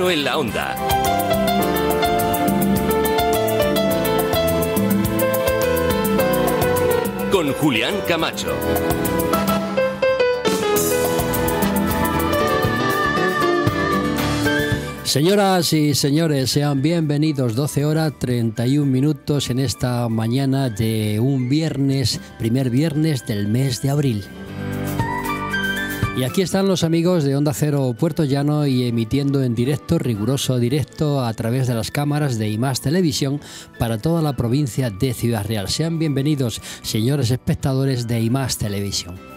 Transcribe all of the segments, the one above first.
en la Onda. Con Julián Camacho. Señoras y señores, sean bienvenidos. 12 horas 31 minutos en esta mañana de un viernes, primer viernes del mes de abril. Y aquí están los amigos de Onda Cero Puerto Llano y emitiendo en directo, riguroso directo, a través de las cámaras de IMAS Televisión para toda la provincia de Ciudad Real. Sean bienvenidos, señores espectadores de IMAS Televisión.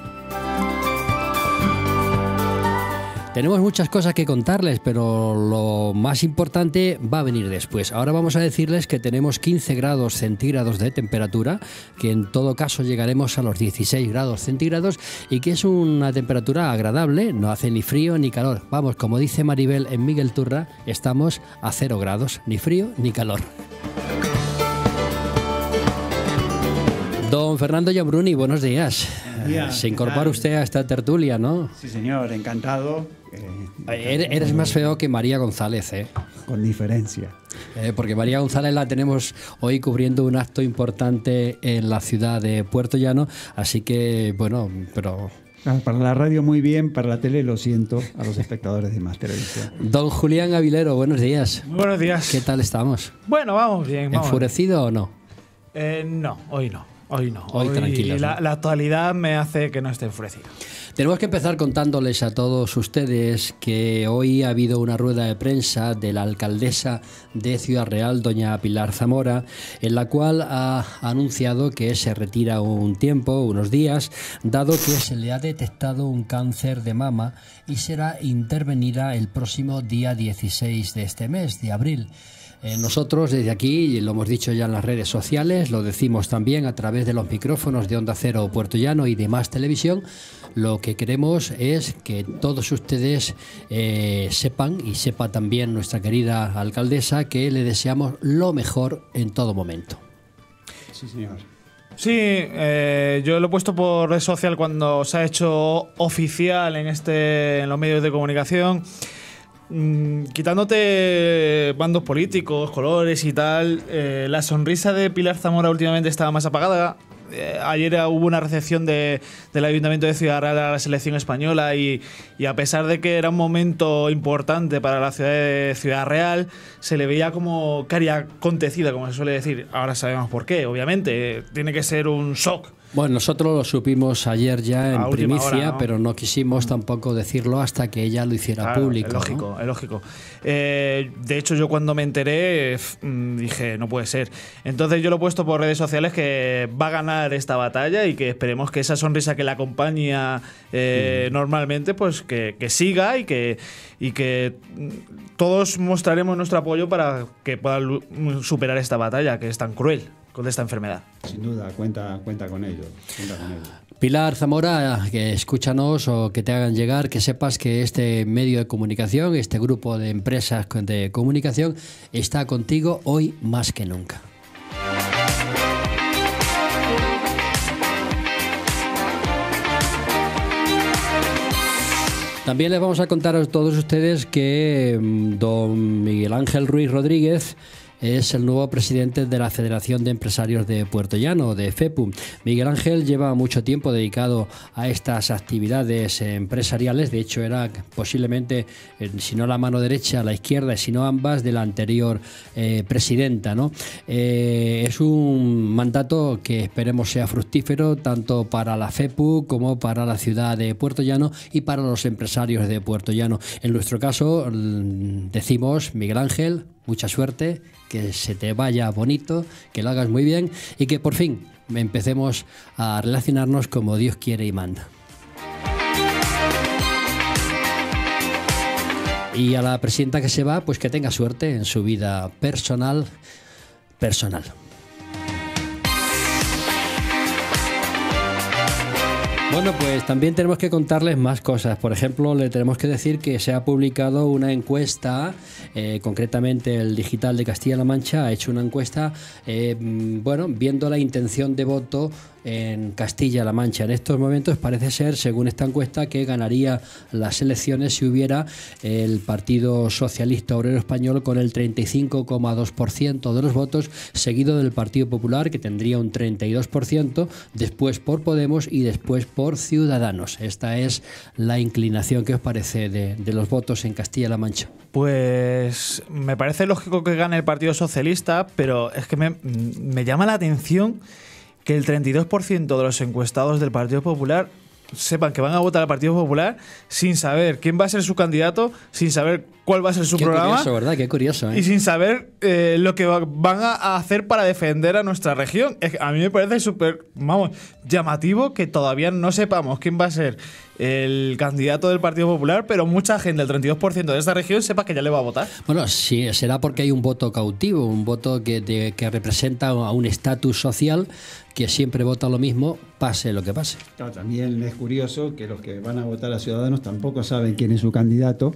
Tenemos muchas cosas que contarles, pero lo más importante va a venir después. Ahora vamos a decirles que tenemos 15 grados centígrados de temperatura, que en todo caso llegaremos a los 16 grados centígrados y que es una temperatura agradable, no hace ni frío ni calor. Vamos, como dice Maribel en Miguel Turra, estamos a 0 grados, ni frío ni calor. Don Fernando Yabruni, buenos días. Buenos días. Se incorpora usted a esta tertulia, ¿no? Sí, señor, encantado. Eh, eres más feo que María González, ¿eh? Con diferencia. Eh, porque María González la tenemos hoy cubriendo un acto importante en la ciudad de Puerto Llano, así que, bueno, pero ah, para la radio muy bien, para la tele lo siento, a los espectadores de más televisión. Don Julián Avilero, buenos días. buenos días. ¿Qué tal estamos? Bueno, vamos bien. ¿Enfurecido o no? Eh, no, hoy no. Hoy no. Hoy, tranquilo. La, la, actualidad me hace que no esté enfurecido. Tenemos que empezar contándoles a todos ustedes que hoy ha habido una rueda de prensa de la alcaldesa de Ciudad Real, doña Pilar Zamora, en la cual ha anunciado que se retira un tiempo, unos días, dado que se le ha detectado un cáncer de mama y será intervenida el próximo día 16 de este mes, de abril. Eh, nosotros desde aquí, y lo hemos dicho ya en las redes sociales, lo decimos también a través de los micrófonos de Onda Cero Puerto Llano y demás Televisión, lo que queremos es que todos ustedes eh, sepan y sepa también nuestra querida alcaldesa que le deseamos lo mejor en todo momento. Sí, señor. Sí, eh, yo lo he puesto por red social cuando se ha hecho oficial en, este, en los medios de comunicación. Mm, quitándote bandos políticos, colores y tal, eh, la sonrisa de Pilar Zamora últimamente estaba más apagada. Eh, ayer hubo una recepción de, del Ayuntamiento de Ciudad Real a la selección española y, y, a pesar de que era un momento importante para la ciudad de Ciudad Real, se le veía como caria acontecida, como se suele decir. Ahora sabemos por qué, obviamente. Tiene que ser un shock bueno, nosotros lo supimos ayer ya en primicia, pero no quisimos mm. tampoco decirlo hasta que ella lo hiciera público. Es lógico, es lógico. Eh, de hecho, yo cuando me enteré mm, dije, no puede ser. Entonces yo lo he puesto por redes sociales que va a ganar esta batalla y que esperemos que esa sonrisa que la acompaña eh, normalmente, pues que, siga y que, y que mm, todos mostraremos nuestro apoyo para que pueda superar esta batalla que es tan cruel con esta enfermedad. Sin duda, cuenta, cuenta con ello. con ello. Pilar Zamora, que escúchanos o que te hagan llegar, que sepas que este medio de comunicación, este grupo de empresas de comunicación, está contigo hoy más que nunca. También les vamos a contar a todos ustedes que mm, don Miguel Ángel Ruiz Rodríguez es el nuevo presidente de la Federación de Empresarios de Puerto Llano, de FEPU. Miguel Ángel lleva mucho tiempo dedicado a estas actividades empresariales, de hecho era posiblemente, eh, si no la mano derecha, la izquierda, sino ambas, de la anterior eh, presidenta. ¿no? Eh, es un mandato que esperemos sea fructífero tanto para la FEPU como para la ciudad de Puerto Llano y para los empresarios de Puerto Llano. En nuestro caso, decimos, Miguel Ángel, mucha suerte, que se te vaya bonito, que lo hagas muy bien y que por fin empecemos a relacionarnos como Dios quiere y manda. Y a la presidenta que se va, pues que tenga suerte en su vida personal, personal. Bueno, pues también tenemos que contarles más cosas. Por ejemplo, le tenemos que decir que se ha publicado una encuesta, eh, concretamente el Digital de Castilla-La Mancha ha hecho una encuesta, eh, mm, bueno, viendo la intención de voto en Castilla-La Mancha. En estos momentos parece ser, según esta encuesta, que ganaría las elecciones si hubiera el Partido Socialista Obrero Español con el 35,2% de los votos, seguido del Partido Popular que tendría un 32%, después por Podemos y después por Ciudadanos. Esta es la inclinación que os parece de, los votos en Castilla-La Mancha. Pues me parece lógico que gane el Partido Socialista, pero es que me, me llama la atención que el 32% de los encuestados del Partido Popular sepan que van a votar al Partido Popular sin saber quién va a ser su candidato, sin saber cuál va a ser su Qué programa. Curioso, ¿verdad? Qué curioso, ¿eh? Y sin saber eh, lo que van a hacer para defender a nuestra región. a mí me parece súper, vamos, llamativo que todavía no sepamos quién va a ser el candidato del Partido Popular, pero mucha gente, el 32% de esta región, sepa que ya le va a votar. Bueno, sí, será porque hay un voto cautivo, un voto que, que representa a un estatus social que siempre vota lo mismo, pase lo que pase. también es curioso que los que van a votar a Ciudadanos tampoco saben quién es su candidato.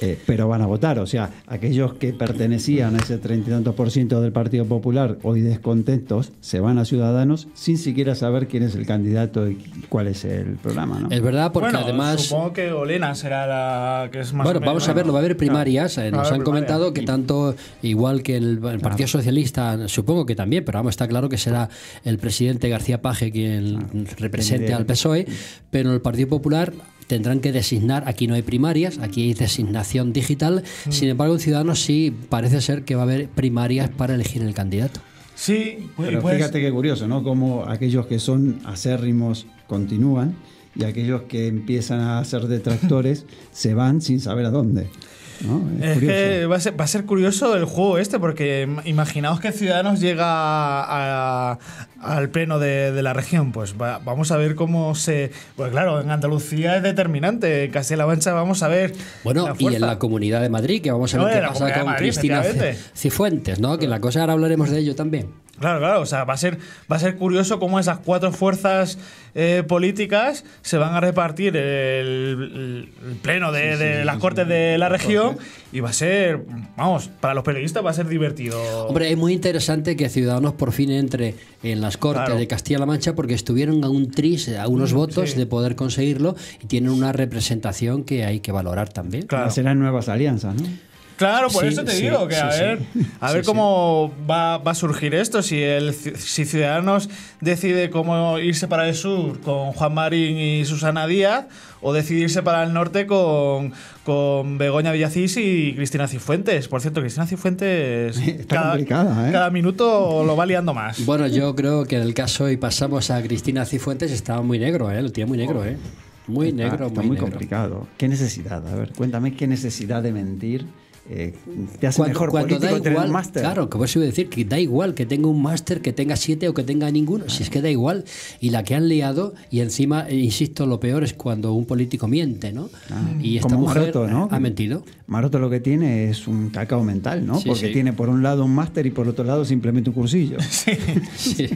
Eh, pero van a votar. O sea, aquellos que pertenecían a ese treinta y tantos por ciento del Partido Popular, hoy descontentos, se van a Ciudadanos sin siquiera saber quién es el candidato y cuál es el programa. ¿no? Es verdad, porque además. Supongo que Olena será la que es más. Bueno, vamos a verlo, va a haber primarias. Eh, nos han comentado que tanto, igual que el, Partido Socialista, supongo que también, pero vamos, está claro que será el presidente García Paje quien represente al PSOE, pero el Partido Popular tendrán que designar, aquí no hay primarias, aquí hay designación digital, mm. sin embargo en Ciudadanos sí parece ser que va a haber primarias para elegir el candidato. Sí, pero fíjate qué curioso, ¿no? Como aquellos que son acérrimos continúan y aquellos que empiezan a ser detractores se van sin saber a dónde. Es, que va a, ser, curioso el juego este, porque imaginaos que Ciudadanos llega a, al pleno de, la región. Pues vamos a ver cómo se. Pues claro, en Andalucía es determinante. Casi la Mancha vamos a ver. Bueno, y en la Comunidad de Madrid, que vamos a ver qué pasa con Cristina Cifuentes, ¿no? Que la cosa ahora hablaremos de ello también. Claro, claro, o sea, va a ser, va a ser curioso cómo esas cuatro fuerzas eh, políticas se van a repartir el, pleno de, las Cortes de la región y va a ser, vamos, para los periodistas va a ser divertido. Hombre, es muy interesante que Ciudadanos por fin entre en la corte de Castilla-La Mancha porque estuvieron a un tris, a unos mm, votos de poder conseguirlo y tienen una representación que hay que valorar también. Claro. Serán nuevas alianzas, ¿no? Claro, por eso te digo, que a ver, cómo va, a surgir esto, si, el, Ciudadanos decide cómo irse para el sur con Juan Marín y Susana Díaz, o decidirse para el norte con, Begoña Villacís y Cristina Cifuentes. Por cierto, Cristina Cifuentes ¿eh? cada, minuto lo va liando más. Bueno, yo creo que en el caso, y pasamos a Cristina Cifuentes, estaba muy negro, ¿eh? el tío muy negro, ¿eh? Muy negro, está, muy, complicado. ¿Qué necesidad? A ver, cuéntame qué necesidad de mentir eh, te mejor político da igual, Claro, que se iba a decir que da igual que tenga un máster, que tenga siete o que tenga ninguno, si es que da igual. Y la que han liado, y encima, eh, insisto, lo peor es cuando un político miente, ¿no? Ah, y esta mujer ha mentido. Maroto lo que tiene es un cacao mental, ¿no? Porque tiene por un lado un máster y por otro lado simplemente un cursillo. sí.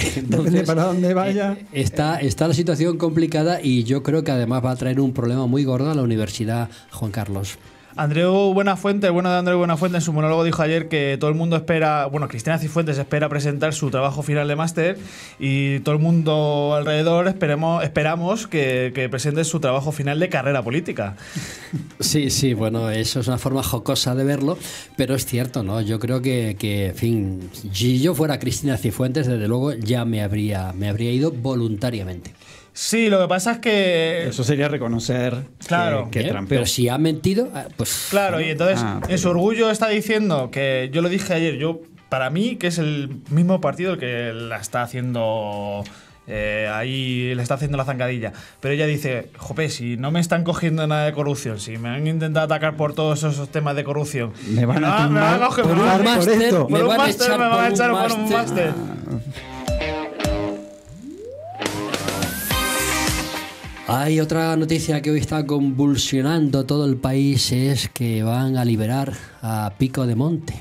para dónde vaya. Eh, está la situación complicada y yo creo que además va a traer un problema muy gordo a la Universidad Juan Carlos. Andreu Buenafuente, bueno de Andreu Buenafuente en su monólogo dijo ayer que todo el mundo espera, bueno, Cristina Cifuentes espera presentar su trabajo final de máster y todo el mundo alrededor esperemos, esperamos que, presente su trabajo final de carrera política. Sí, sí, bueno, eso es una forma jocosa de verlo, pero es cierto, ¿no? Yo creo que, en fin, si yo fuera Cristina Cifuentes, desde luego ya me habría, me habría ido voluntariamente. Sí, lo que pasa es que. Eso sería reconocer claro. que, trampeó. Pero si ha mentido, ah, pues. Claro, y entonces ah, en su orgullo está diciendo que yo lo dije ayer, yo para mí que es el mismo partido que la está haciendo. Eh, ahí le está haciendo la zancadilla. Pero ella dice, jope, si no me están cogiendo nada de corrupción, si me han intentado atacar por todos esos temas de corrupción, me van a, echar ah, por un máster, me van a echar por un máster. Hay otra noticia que hoy está convulsionando todo el país es que van a liberar a Pico de Monte.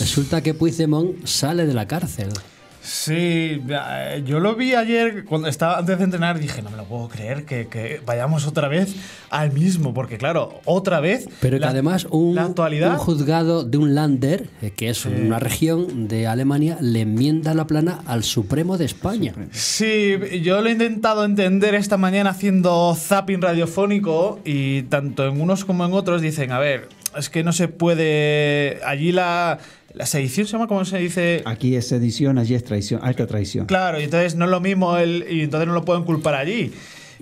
Resulta que Puigdemont sale de la cárcel. Sí, eh, yo lo vi ayer cuando estaba antes de entrenar dije, no me lo puedo creer que, vayamos otra vez al mismo, porque claro, otra vez. Pero que además un, juzgado de un Lander, eh, que es una región de Alemania, le enmienda la plana al Supremo de España. Sí, yo lo he intentado entender esta mañana haciendo zapping radiofónico y tanto en unos como en otros dicen, a ver, es que no se puede. Allí la la sedición se llama como se dice. Aquí es sedición, allí es traición, alta traición. Claro, y entonces no es lo mismo, el, y entonces no lo pueden culpar allí.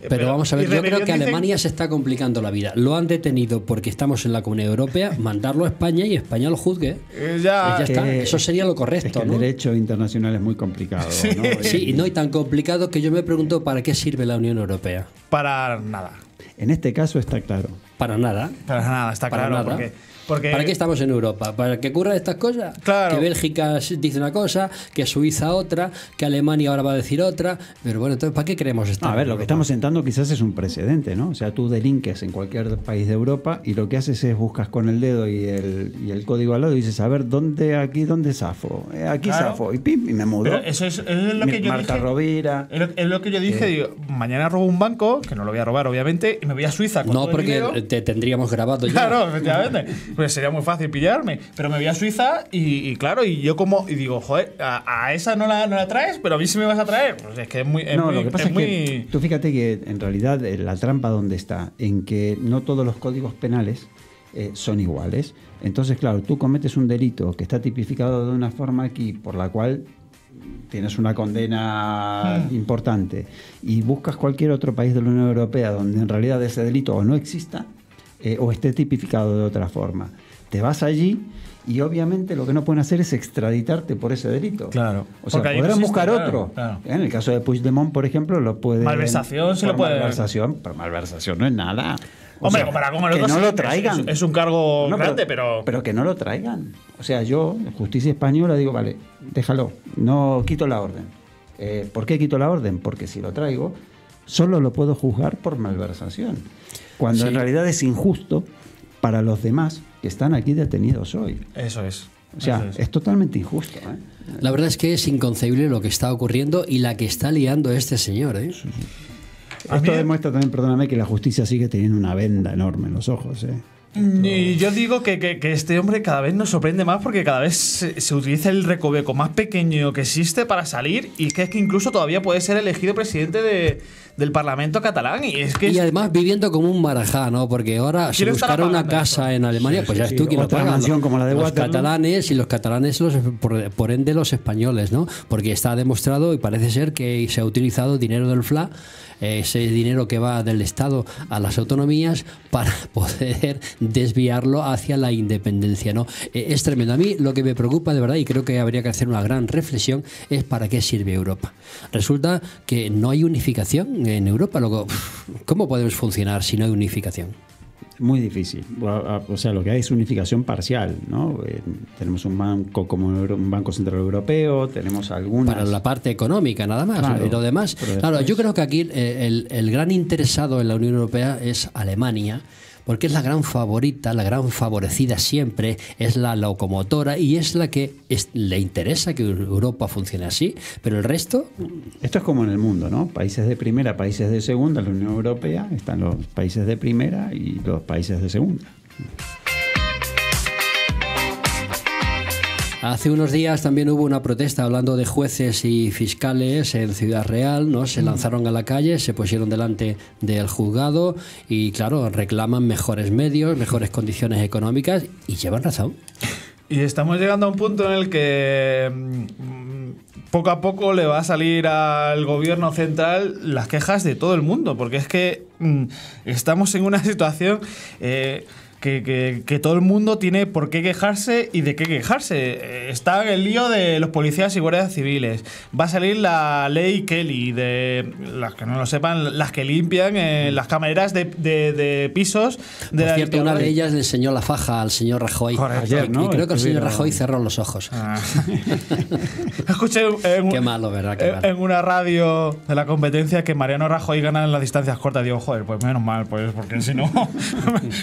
Eh, pero, vamos a ver, yo creo que Alemania se está complicando la vida. Lo han detenido porque estamos en la Comunidad Europea, mandarlo a España y España lo juzgue. Eh, ya, está. Eso sería lo correcto. el derecho internacional es muy complicado. Sí. ¿no? y no y tan complicado que yo me pregunto para qué sirve la Unión Europea. Para nada. En este caso está claro. Para nada. Para nada, está claro. ¿Para qué estamos en Europa? ¿Para que ocurran estas cosas? Claro. Que Bélgica dice una cosa, que Suiza otra, que Alemania ahora va a decir otra. Pero bueno, entonces, ¿para qué queremos estar? A ver, lo que estamos sentando quizás es un precedente, ¿no? O sea, tú delinques en cualquier país de Europa y lo que haces es buscas con el dedo y el, código al lado y dices, a ver, ¿dónde, aquí, dónde zafo? Eh, aquí claro. Y pim, y me mudo. eso es, lo que yo Marta dije, Rovira. Es lo, que yo dije, eh. digo, mañana robo un banco, que no lo voy a robar, obviamente, y me voy a Suiza No, porque te tendríamos grabado ya. Claro, efectivamente pues sería muy fácil pillarme. Pero me voy a Suiza y, claro, y yo como, y digo, joder, a, esa no la, no la traes, pero a mí sí me vas a traer. Pues es que es muy... Es muy, tú fíjate que en realidad eh, la trampa donde está, en que no todos los códigos penales eh, son iguales. Entonces, claro, tú cometes un delito que está tipificado de una forma aquí por la cual tienes una condena hmm. importante y buscas cualquier otro país de la Unión Europea donde en realidad ese delito o no exista eh, o esté tipificado de otra forma. Te vas allí y obviamente lo que no pueden hacer es extraditarte por ese delito. Claro. O sea, podrán buscar otro. En el caso de Puigdemont, por ejemplo, lo puede. Malversación, se lo puede. Malversación, pero malversación no es nada. Hombre, para como que no lo traigan. Es, un cargo grande, pero, pero, que no lo traigan. O sea, yo, justicia española, digo, vale, déjalo, no quito la orden. Eh, ¿Por qué quito la orden? Porque si lo traigo, solo lo puedo juzgar por malversación cuando en realidad es injusto para los demás que están aquí detenidos hoy. Eso es. O sea, es. totalmente injusto. ¿eh? La verdad es que es inconcebible lo que está ocurriendo y la que está liando este señor. ¿eh? Esto demuestra también, perdóname, que la justicia sigue teniendo una venda enorme en los ojos. ¿eh? Y yo digo que, que, este hombre cada vez nos sorprende más porque cada vez se, utiliza el recoveco más pequeño que existe para salir y que es que incluso todavía puede ser elegido presidente de, del Parlamento catalán. Y es que y además viviendo como un marajá, ¿no? Porque ahora si buscar una casa en Alemania, pues ya es tú quien lo paga. Los, como la de los catalanes y los catalanes, los, por, por, ende, los españoles, ¿no? Porque está demostrado y parece ser que se ha utilizado dinero del FLA ese dinero que va del Estado a las autonomías para poder desviarlo hacia la independencia. ¿no? E, es tremendo. A mí lo que me preocupa de verdad, y creo que habría que hacer una gran reflexión, es para qué sirve Europa. Resulta que no hay unificación en Europa. Luego, ¿Cómo podemos funcionar si no hay unificación? Muy difícil. O sea, lo que hay es unificación parcial, eh, tenemos un banco como un Banco Central Europeo, tenemos algunas... Para la parte económica, nada más. y lo demás... Claro, yo creo que aquí eh, el, el, gran interesado en la Unión Europea es Alemania, porque es la gran favorita, la gran favorecida siempre, es la locomotora y es la que le interesa que Europa funcione así, pero el resto... Esto es como en el mundo, ¿no? Países de primera, países de segunda, la Unión Europea están los países de primera y los países de segunda. Hace unos días también hubo una protesta hablando de jueces y fiscales en Ciudad Real, ¿no? Se mm. lanzaron a la calle, se pusieron delante del juzgado y claro, reclaman mejores medios, mejores condiciones económicas y llevan razón. Y estamos llegando a un punto en el que mm, poco a poco le va a salir al gobierno central las quejas de todo el mundo, porque es que mm, estamos en una situación... Eh, que, todo el mundo tiene por qué quejarse y de qué quejarse. Está el lío de los policías y guardias civiles. Va a salir la ley Kelly, de las que no lo sepan, las que limpian eh, las camareras de, de pisos. De cierto, una de ellas le enseñó la faja al señor Rajoy. Ayer, ¿no? Y creo que el señor Rajoy cerró los ojos. Ah. Escuché qué malo, ¿verdad? en una radio de la competencia que Mariano Rajoy gana en las distancias cortas. Digo, joder, pues menos mal, pues porque si no,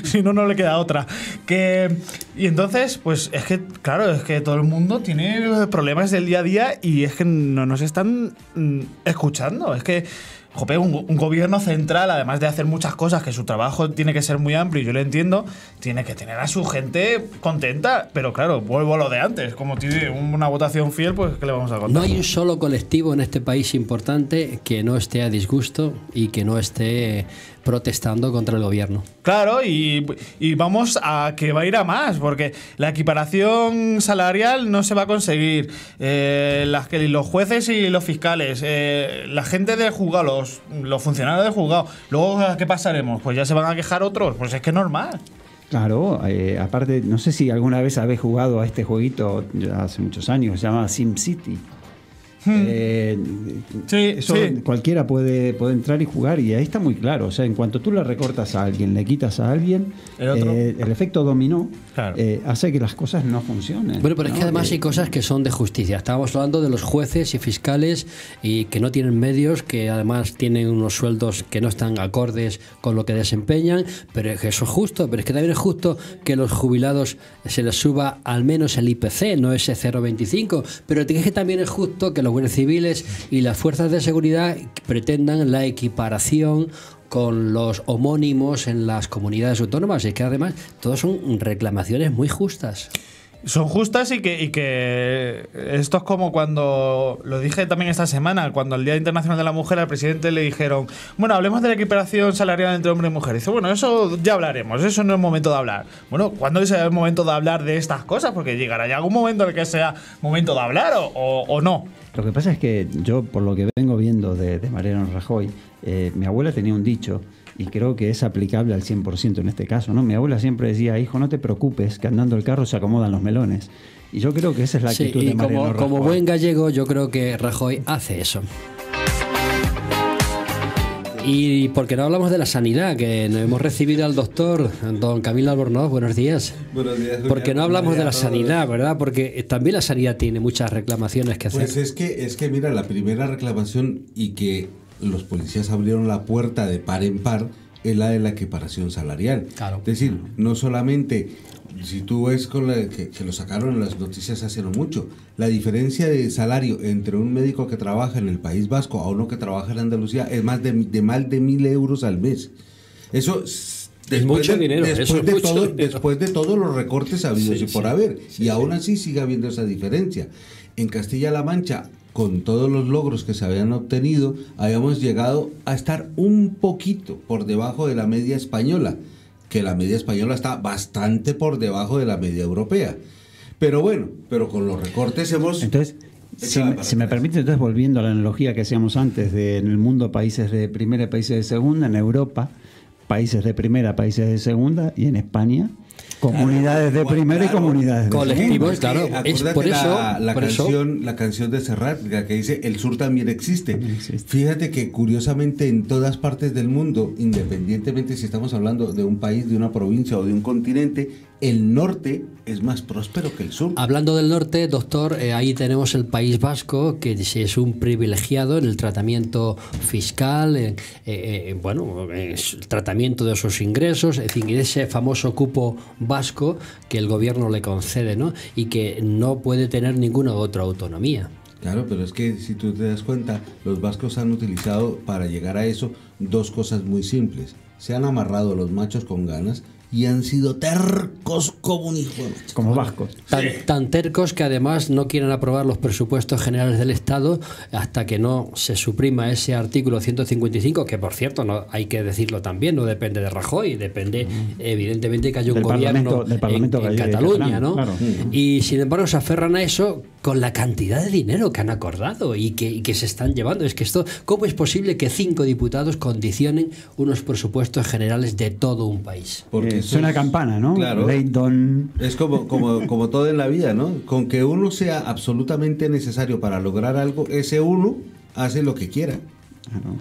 si no, no le queda otra. Que, y entonces, pues es que, claro, es que todo el mundo tiene problemas del día a día y es que no nos están mm, escuchando. Es que jope, un, gobierno central, además de hacer muchas cosas, que su trabajo tiene que ser muy amplio, y yo lo entiendo, tiene que tener a su gente contenta. Pero claro, vuelvo a lo de antes. Como tiene una votación fiel, pues ¿qué le vamos a contar? No hay un solo colectivo en este país importante que no esté a disgusto y que no esté protestando contra el gobierno. Claro, y, vamos a que va a ir a más, porque la equiparación salarial no se va a conseguir. Eh, los jueces y los fiscales, eh, la gente de juzgado, los, funcionarios de juzgado, luego, qué pasaremos? Pues ya se van a quejar otros, pues es que es normal. Claro, eh, aparte, no sé si alguna vez habéis jugado a este jueguito hace muchos años, se llama SimCity. Hmm. Eh, sí, cualquiera puede, puede entrar y jugar y ahí está muy claro. O sea, en cuanto tú le recortas a alguien, le quitas a alguien, el, eh, efecto dominó eh, hace que las cosas no funcionen. Bueno, pero es que además hay cosas que son de justicia. Estábamos hablando de los jueces y fiscales y que no tienen medios, que además tienen unos sueldos que no están acordes con lo que desempeñan, pero es que eso es justo. Pero es que también es justo que los jubilados se les suba al menos el IPC, no ese 0,25. Pero es que también es justo que los civiles y las fuerzas de seguridad pretendan la equiparación con los homónimos en las comunidades autónomas. Y que además todas son reclamaciones muy justas. Son justas y que, esto es como cuando, lo dije también esta semana, cuando el Día Internacional de la Mujer al presidente le dijeron, bueno, hablemos de la equiparación salarial entre hombre y mujer. dice, bueno, eso ya hablaremos, eso no es momento de hablar. Bueno, ¿cuándo es el momento de hablar de estas cosas? Porque llegará ya algún momento en el que sea momento de hablar o no. Lo que pasa es que yo, por lo que vengo viendo de, de Mariano Rajoy, eh, mi abuela tenía un dicho, y creo que es aplicable al 100% en este caso, ¿no? Mi abuela siempre decía, hijo, no te preocupes, que andando el carro se acomodan los melones. Y yo creo que esa es la actitud de Mariano como, Rajoy. Como buen gallego, yo creo que Rajoy hace eso. Y porque no hablamos de la sanidad, que nos hemos recibido al doctor don Camilo Albornoz, buenos días. Buenos días. Porque no hablamos de la sanidad, ¿verdad? Porque eh, también la sanidad tiene muchas reclamaciones que pues hacer. Pues es que, es que mira, la primera reclamación y que los policías abrieron la puerta de par en par es la de la equiparación salarial. Claro. Es decir, no solamente si tú ves con que, lo sacaron en las noticias hace no mucho, la diferencia de salario entre un médico que trabaja en el País Vasco a uno que trabaja en Andalucía es más de, más de mil euros al mes. Eso es mucho dinero. Después, de todos los recortes habidos y por haber. y aún así sigue habiendo esa diferencia. En Castilla-La Mancha, con todos los logros que se habían obtenido, habíamos llegado a estar un poquito por debajo de la media española que la media española está bastante por debajo de la media europea. Pero bueno, pero con los recortes hemos... Entonces, si, me permite, entonces volviendo a la analogía que hacíamos antes de en el mundo países de primera y países de segunda, en Europa países de primera, países de segunda y en España Comunidades de primera y comunidades de colectivos, claro. por eso la, canción, de Serrat que dice el sur también existe. Fíjate que curiosamente en todas partes del mundo, independientemente si estamos hablando de un país, de una provincia o de un continente, el norte es más próspero que el sur. Hablando del norte, doctor, eh, ahí tenemos el País Vasco, que es un privilegiado en el tratamiento fiscal, en, el eh, eh, tratamiento de esos ingresos, en ese famoso cupo vasco que el gobierno le concede, ¿no? Y que no puede tener ninguna otra autonomía. Claro, pero es que si tú te das cuenta, los vascos han utilizado para llegar a eso dos cosas muy simples. Se han amarrado los machos con ganas y han sido tercos como un hijo Como vascos. Tan, tercos que además no quieren aprobar los presupuestos generales del Estado hasta que no se suprima ese artículo 155, que por cierto, no hay que decirlo también, no depende de Rajoy, depende evidentemente que haya un gobierno del Parlamento en, Cataluña, ¿no? Y sin embargo se aferran a eso con la cantidad de dinero que han acordado y que, que se están llevando. Es que esto, ¿cómo es posible que cinco diputados condicionen unos presupuestos generales de todo un país? Porque es una campana, ¿no? Claro. Es como, como, como todo en la vida, ¿no? Con que uno sea absolutamente necesario para lograr algo, ese uno hace lo que quiera. Claro.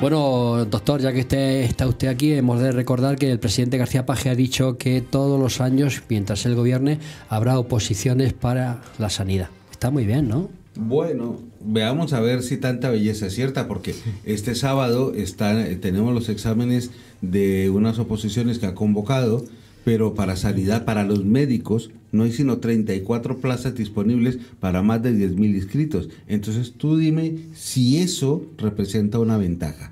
Bueno, doctor, ya que está usted aquí, hemos de recordar que el presidente García Paje ha dicho que todos los años, mientras él gobierne, habrá oposiciones para la sanidad. Está muy bien, ¿no? Bueno, veamos a ver si tanta belleza es cierta, porque este sábado eh, tenemos los exámenes de unas oposiciones que ha convocado, pero para sanidad, para los médicos, no hay sino 34 plazas disponibles para más de 10.000 inscritos. Entonces tú dime si eso representa una ventaja.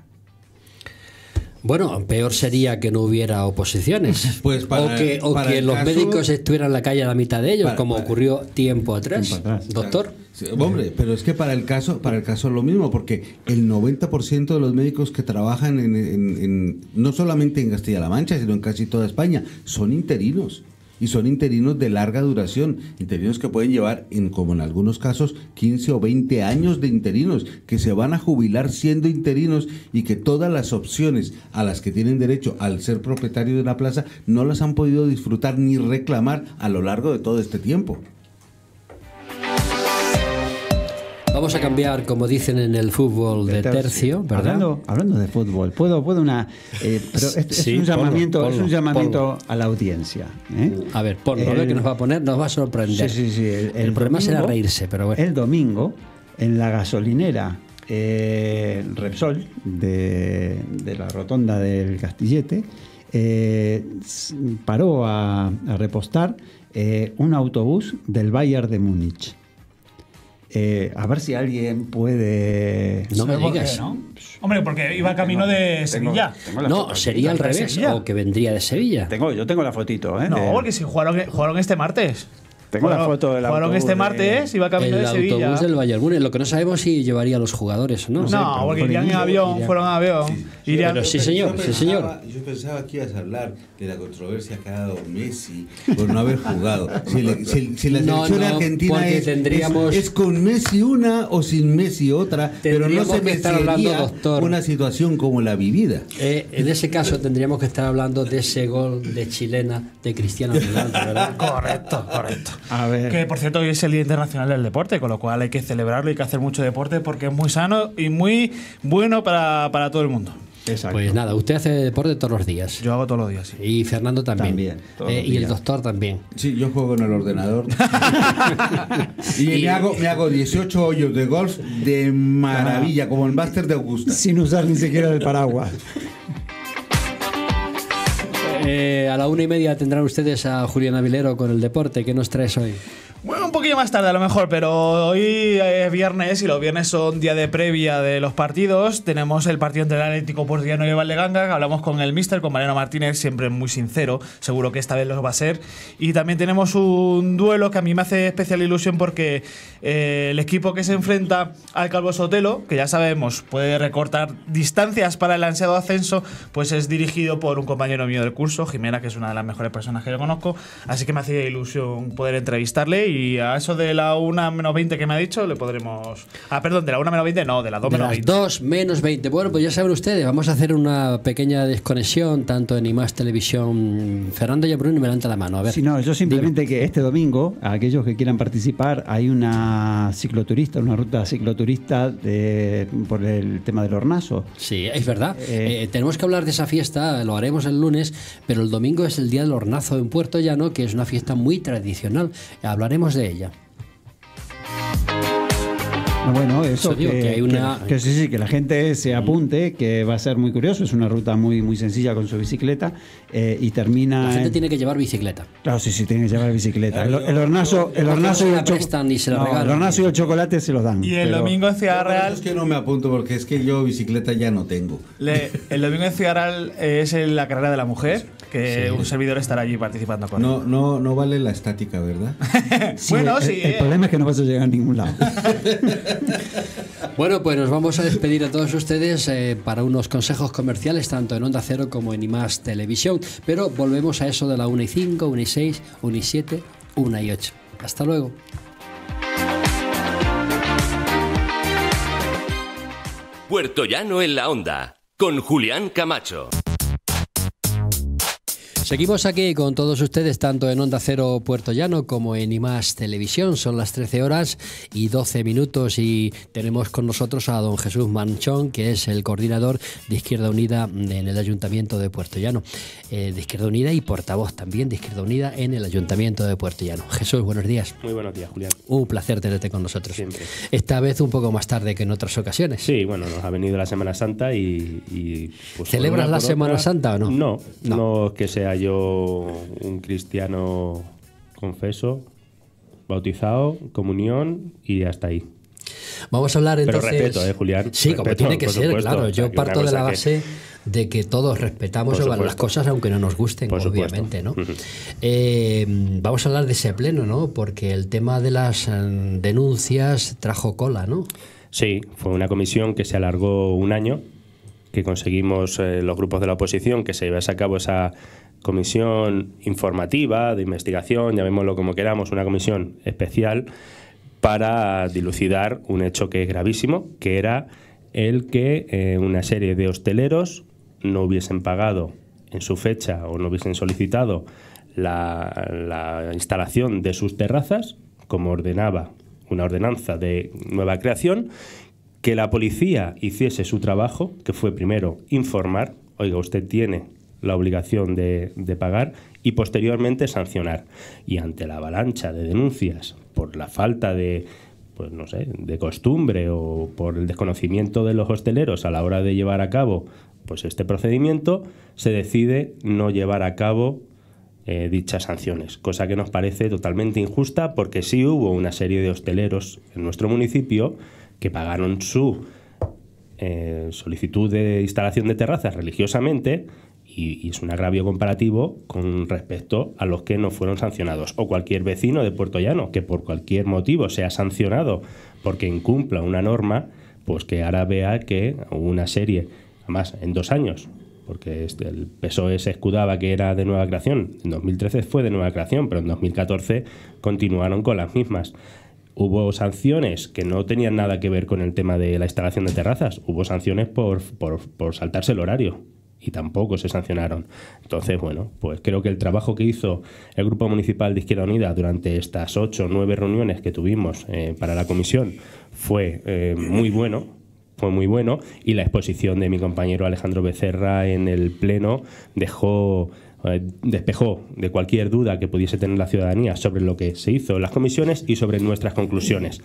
Bueno, peor sería que no hubiera oposiciones. Pues o que, los médicos estuvieran en la calle a la mitad de ellos, como ocurrió tiempo atrás. Doctor. hombre, pero es que para el caso, para el caso es lo mismo, porque el 90% de los médicos que trabajan en no solamente en Castilla-La Mancha, sino en casi toda España, son interinos y son interinos de larga duración, interinos que pueden llevar, en, como en algunos casos, 15 o 20 años de interinos, que se van a jubilar siendo interinos y que todas las opciones a las que tienen derecho al ser propietario de la plaza no las han podido disfrutar ni reclamar a lo largo de todo este tiempo. Vamos a cambiar, como dicen en el fútbol, de, tercio, ¿verdad? Hablando, de fútbol, puedo, puedo una. Eh, es, un llamamiento, un llamamiento, a la audiencia. ¿eh? A ver, por lo que nos va a poner, nos va a sorprender. Sí, sí, sí. El, problema será reírse, pero bueno. El domingo, en la gasolinera eh, Repsol de, la rotonda del Castillete, paró a repostar un autobús del Bayern de Múnich. Eh, a ver si alguien puede. No me digas. ¿no? Hombre, porque iba camino de Sevilla. no, sería al revés, o que vendría de Sevilla. Tengo, yo tengo la fotito, ¿eh? No, porque si jugaron, jugaron este martes. Tengo bueno, la foto este de la Fueron este martes y va camino de Sevilla. El autobús del Bayern Lo que no sabemos si llevaría a los jugadores, ¿no? No, no porque irían en avión, fueron a avión. Sí, sí, señor, yo pensaba, sí, señor. Yo pensaba que ibas a hablar de la controversia que ha dado Messi por no haber jugado. Si, la selección no, argentina es, es, con Messi una o sin Messi otra, pero no se me estar hablando, doctor. una situación como la vivida. Eh, en ese caso tendríamos que estar hablando de ese gol de chilena de Cristiano Ronaldo, ¿verdad? correcto, correcto. Que por cierto, hoy es el Día Internacional del Deporte, con lo cual hay que celebrarlo y hay que hacer mucho deporte porque es muy sano y muy bueno para, todo el mundo. Exacto. Pues nada, usted hace deporte todos los días. Yo hago todos los días. Y Fernando también. también eh, y el doctor también. Sí, yo juego en el ordenador. y, me, hago, me hago 18 hoyos de golf de maravilla, como el máster de Augusta. Sin usar ni siquiera el paraguas. Eh, a la una y media tendrán ustedes a Julián Avilero con el deporte. que nos traes hoy? poquillo más tarde a lo mejor, pero hoy es eh, viernes y los viernes son día de previa de los partidos. Tenemos el partido entre el Atlético Portugués y el Valleganga. Hablamos con el mister, con Mariano Martínez, siempre muy sincero. Seguro que esta vez lo va a ser. Y también tenemos un duelo que a mí me hace especial ilusión porque eh, el equipo que se enfrenta al Calvo Sotelo, que ya sabemos puede recortar distancias para el ansiado ascenso, pues es dirigido por un compañero mío del curso, Jimena, que es una de las mejores personas que yo conozco. Así que me hacía ilusión poder entrevistarle y a eso de la 1 menos 20 que me ha dicho, le podremos. Ah, perdón, de la 1 menos 20, no, de la 2 menos 20. 2 menos 20. Bueno, pues ya saben ustedes, vamos a hacer una pequeña desconexión, tanto en IMAS Televisión. Fernando y Bruno me levanta la mano. A ver. si no, yo simplemente que este domingo, a aquellos que quieran participar, hay una cicloturista, una ruta cicloturista por el tema del hornazo. Sí, es verdad. Eh, eh, tenemos que hablar de esa fiesta, lo haremos el lunes, pero el domingo es el día del hornazo en Puerto Llano, que es una fiesta muy tradicional. Hablaremos de Ah, bueno, eso, que, sí, sí, que la gente se mm. apunte, que va a ser muy curioso. Es una ruta muy, muy sencilla con su bicicleta eh, y termina. La gente tiene que llevar bicicleta. Claro, sí, sí, tiene que llevar bicicleta. El, hornazo, el y el, chocolate se los dan. Y el domingo en Ciudad Real. Es que no me apunto porque es que yo bicicleta ya no tengo. el domingo en Ciudad Real eh, es la carrera de la mujer que un servidor estará allí participando con no, No, vale la estática, ¿verdad? sí, bueno, sí. El problema es que no vas a llegar a ningún lado. bueno, pues nos vamos a despedir a todos ustedes eh, para unos consejos comerciales, tanto en Onda Cero como en IMAS Televisión. Pero volvemos a eso de la 1 y 5, 1 y 6, 1 y 7, 1 y 8. Hasta luego. Puerto Llano en la Onda, con Julián Camacho. Seguimos aquí con todos ustedes, tanto en Onda Cero Puerto Llano como en IMAS Televisión. Son las 13 horas y 12 minutos y tenemos con nosotros a don Jesús Manchón, que es el coordinador de Izquierda Unida en el Ayuntamiento de Puerto Llano. Eh, de Izquierda Unida y portavoz también de Izquierda Unida en el Ayuntamiento de Puerto Llano. Jesús, buenos días. Muy buenos días, Julián. Un placer tenerte con nosotros. Siempre. Esta vez un poco más tarde que en otras ocasiones. Sí, bueno, nos ha venido la Semana Santa y... Pues, ¿Celebras la Semana Santa o no? No, no, no que sea yo un cristiano confeso, bautizado, comunión y hasta ahí. Vamos a hablar entonces. Pero respeto, ¿eh, Julián? Sí, como tiene que ser, claro. Yo parto de la base de que todos respetamos las cosas, aunque no nos gusten, obviamente, ¿no? Eh, vamos a hablar de ese pleno, ¿no? Porque el tema de las mm, denuncias trajo cola, ¿no? Sí, fue una comisión que se alargó un año, que conseguimos eh, los grupos de la oposición que se llevase a cabo esa, comisión informativa, de investigación, llamémoslo como queramos, una comisión especial para dilucidar un hecho que es gravísimo, que era el que eh, una serie de hosteleros no hubiesen pagado en su fecha o no hubiesen solicitado la instalación de sus terrazas, como ordenaba una ordenanza de nueva creación, que la policía hiciese su trabajo, que fue primero informar, oiga, usted tiene la obligación de, pagar y posteriormente sancionar. Y ante la avalancha de denuncias por la falta de pues no sé, de costumbre o por el desconocimiento de los hosteleros a la hora de llevar a cabo pues este procedimiento, se decide no llevar a cabo eh, dichas sanciones, cosa que nos parece totalmente injusta porque sí hubo una serie de hosteleros en nuestro municipio que pagaron su eh, solicitud de instalación de terrazas religiosamente y, es un agravio comparativo con respecto a los que no fueron sancionados. O cualquier vecino de Puerto Llano que por cualquier motivo sea sancionado porque incumpla una norma, pues que ahora vea que una serie, además en dos años, porque este, el PSOE se escudaba que era de nueva creación, en 2013 fue de nueva creación, pero en 2014 continuaron con las mismas. Hubo sanciones que no tenían nada que ver con el tema de la instalación de terrazas, hubo sanciones por, por saltarse el horario y tampoco se sancionaron. Entonces, bueno, pues creo que el trabajo que hizo el Grupo Municipal de Izquierda Unida durante estas ocho o nueve reuniones que tuvimos eh, para la comisión fue eh, muy bueno, fue muy bueno y la exposición de mi compañero Alejandro Becerra en el pleno dejó eh, despejó de cualquier duda que pudiese tener la ciudadanía sobre lo que se hizo en las comisiones y sobre nuestras conclusiones.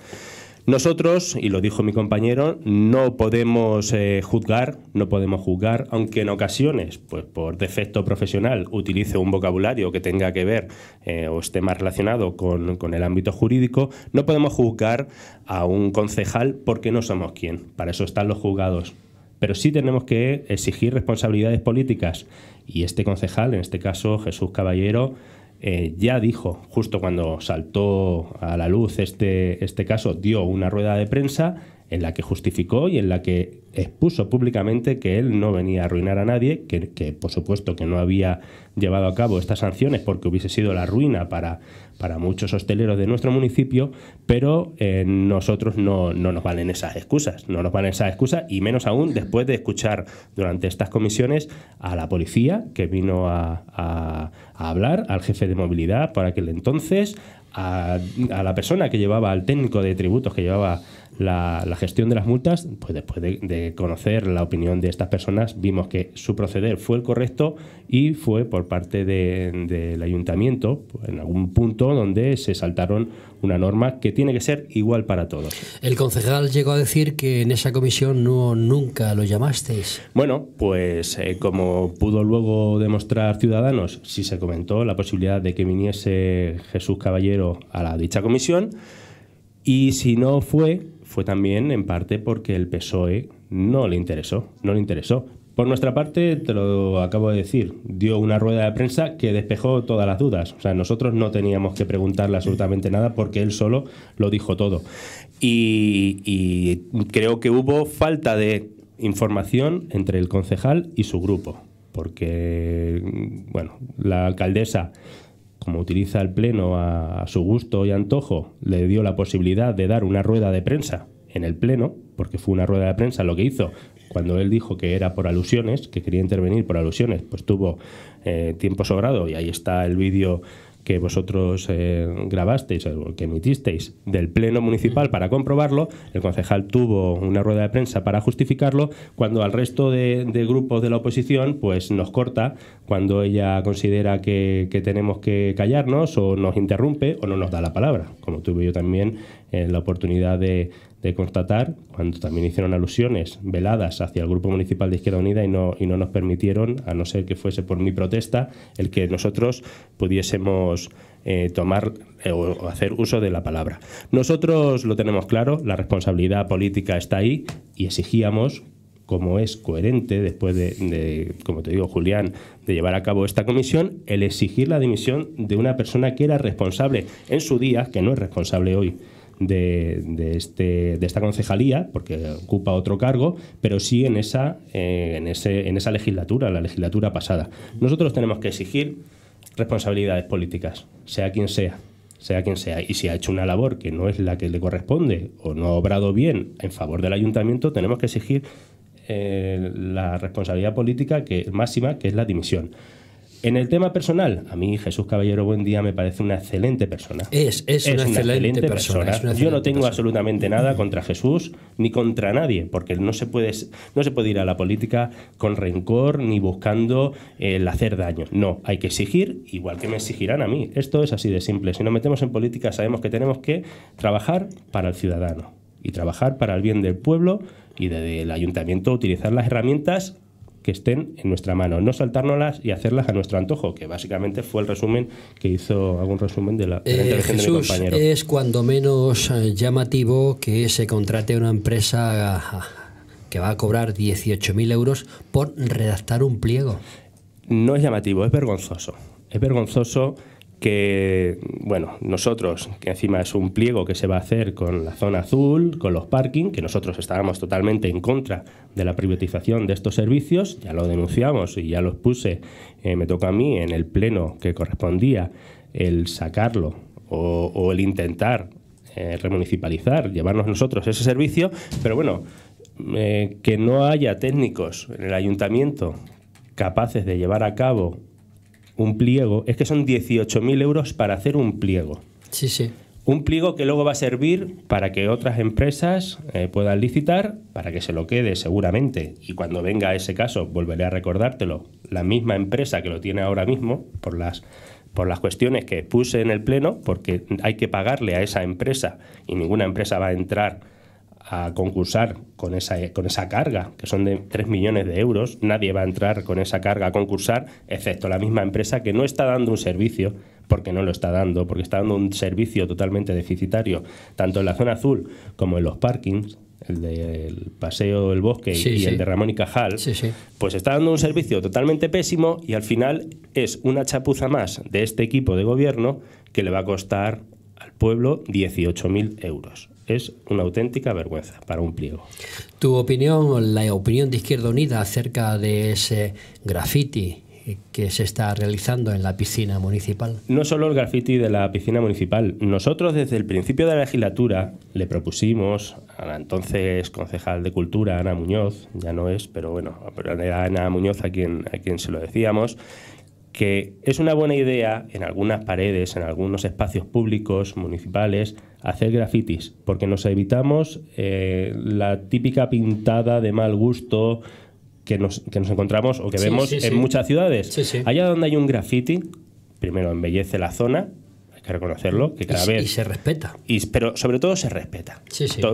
Nosotros, y lo dijo mi compañero, no podemos eh, juzgar, no podemos juzgar, aunque en ocasiones, pues por defecto profesional, utilice un vocabulario que tenga que ver eh, o esté más relacionado con, con el ámbito jurídico, no podemos juzgar a un concejal porque no somos quien. Para eso están los juzgados pero sí tenemos que exigir responsabilidades políticas. Y este concejal, en este caso Jesús Caballero, eh, ya dijo, justo cuando saltó a la luz este, este caso, dio una rueda de prensa en la que justificó y en la que expuso públicamente que él no venía a arruinar a nadie, que, por supuesto que no había llevado a cabo estas sanciones porque hubiese sido la ruina para, para muchos hosteleros de nuestro municipio, pero eh, nosotros no, nos valen esas excusas, no nos valen esas excusas y menos aún después de escuchar durante estas comisiones a la policía que vino a, a, hablar, al jefe de movilidad para aquel entonces, a, a la persona que llevaba, al técnico de tributos que llevaba la, gestión de las multas, pues después de, conocer la opinión de estas personas, vimos que su proceder fue el correcto y fue por parte del ayuntamiento, pues, en algún punto donde se saltaron una norma que tiene que ser igual para todos. El concejal llegó a decir que en esa comisión no nunca lo llamasteis. Bueno, pues eh, como pudo luego demostrar Ciudadanos, sí se comentó la posibilidad de que viniese Jesús Caballero a la dicha comisión. Y si no fue, fue también en parte porque el PSOE no le interesó, no le interesó. Por nuestra parte, te lo acabo de decir, dio una rueda de prensa que despejó todas las dudas. O sea, nosotros no teníamos que preguntarle absolutamente nada porque él solo lo dijo todo. Y, y creo que hubo falta de información entre el concejal y su grupo, porque, bueno, la alcaldesa como utiliza el Pleno a, su gusto y antojo, le dio la posibilidad de dar una rueda de prensa en el Pleno, porque fue una rueda de prensa lo que hizo cuando él dijo que era por alusiones, que quería intervenir por alusiones, pues tuvo eh, tiempo sobrado y ahí está el vídeo que vosotros eh, grabasteis o que emitisteis del Pleno Municipal para comprobarlo. El concejal tuvo una rueda de prensa para justificarlo, cuando al resto de, grupos de la oposición pues nos corta cuando ella considera que, tenemos que callarnos o nos interrumpe o no nos da la palabra, como tuve yo también eh, la oportunidad de, de constatar cuando también hicieron alusiones veladas hacia el Grupo Municipal de Izquierda Unida y no, y no nos permitieron, a no ser que fuese por mi protesta, el que nosotros pudiésemos eh, tomar eh, o hacer uso de la palabra. Nosotros lo tenemos claro, la responsabilidad política está ahí y exigíamos como es coherente después de, como te digo, Julián, de llevar a cabo esta comisión, el exigir la dimisión de una persona que era responsable en su día, que no es responsable hoy de, de, este, de esta concejalía, porque ocupa otro cargo, pero sí en esa, eh, en, ese, en esa legislatura, la legislatura pasada. Nosotros tenemos que exigir responsabilidades políticas, sea quien sea sea quien sea, y si ha hecho una labor que no es la que le corresponde o no ha obrado bien en favor del ayuntamiento, tenemos que exigir eh, la responsabilidad política que, máxima, que es la dimisión. En el tema personal, a mí Jesús Caballero día me parece una excelente persona. Es, es, una, excelente, persona. Yo no tengo absolutamente nada contra Jesús ni contra nadie, porque no se puede, no se puede ir a la política con rencor ni buscando eh, el hacer daño. No, hay que exigir igual que me exigirán a mí. Esto es así de simple. Si nos metemos en política sabemos que tenemos que trabajar para el ciudadano y trabajar para el bien del pueblo y del ayuntamiento utilizar las herramientas que estén en nuestra mano, no saltárnoslas y hacerlas a nuestro antojo, que básicamente fue el resumen que hizo algún resumen de la, de eh, de compañero. Es cuando menos eh, llamativo que se contrate una empresa ah, ah, que va a cobrar 18.000 euros por redactar un pliego. No es llamativo, es vergonzoso. Es vergonzoso que, bueno, nosotros, que encima es un pliego que se va a hacer con la zona azul, con los parking, que nosotros estábamos totalmente en contra de la privatización de estos servicios, ya lo denunciamos y ya los puse, eh, me toca a mí en el pleno que correspondía el sacarlo o, el intentar eh, remunicipalizar, llevarnos nosotros ese servicio, pero bueno, eh, que no haya técnicos en el ayuntamiento capaces de llevar a cabo un pliego, es que son 18.000 euros para hacer un pliego. Sí, sí. Un pliego que luego va a servir para que otras empresas eh, puedan licitar, para que se lo quede seguramente. Y cuando venga ese caso, volveré a recordártelo, la misma empresa que lo tiene ahora mismo, por las, por las cuestiones que puse en el Pleno, porque hay que pagarle a esa empresa y ninguna empresa va a entrar a concursar con esa, con esa carga, que son de 3 millones de euros. Nadie va a entrar con esa carga a concursar, excepto la misma empresa que no está dando un servicio, porque no lo está dando, porque está dando un servicio totalmente deficitario, tanto en la zona azul como en los parkings, el del Paseo del Bosque y el de Ramón y Cajal, pues está dando un servicio totalmente pésimo y al final es una chapuza más de este equipo de gobierno que le va a costar al pueblo 18.000 euros es una auténtica vergüenza para un pliego. Tu opinión, la opinión de Izquierda Unida acerca de ese graffiti que se está realizando en la piscina municipal. No solo el graffiti de la piscina municipal. Nosotros desde el principio de la legislatura le propusimos a la entonces concejal de Cultura, Ana Muñoz, ya no es, pero bueno, pero era Ana Muñoz a quien, a quien se lo decíamos, que es una buena idea en algunas paredes, en algunos espacios públicos, municipales, hacer grafitis, porque nos evitamos eh, la típica pintada de mal gusto que nos, que nos encontramos o que vemos en muchas ciudades. Allá donde hay un graffiti, primero embellece la zona, hay que reconocerlo, que cada y, vez... Y se respeta. Y, pero sobre todo se respeta.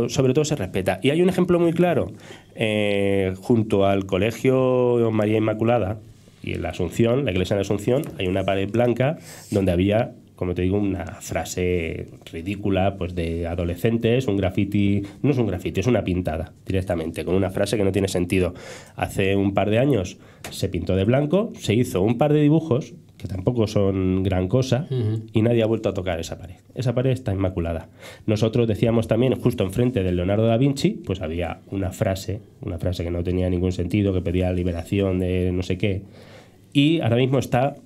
sobre todo se respeta. Y hay un ejemplo muy claro. Eh, junto al Colegio María Inmaculada, y en la Asunción, la iglesia de la Asunción, hay una pared blanca donde había como te digo, una frase ridícula pues de adolescentes, un graffiti, no es un graffiti, es una pintada directamente, con una frase que no tiene sentido. Hace un par de años se pintó de blanco, se hizo un par de dibujos, que tampoco son gran cosa, y nadie ha vuelto a tocar esa pared. Esa pared está inmaculada. Nosotros decíamos también, justo enfrente del Leonardo da Vinci, pues había una frase, una frase que no tenía ningún sentido, que pedía liberación de no sé qué y ahora mismo está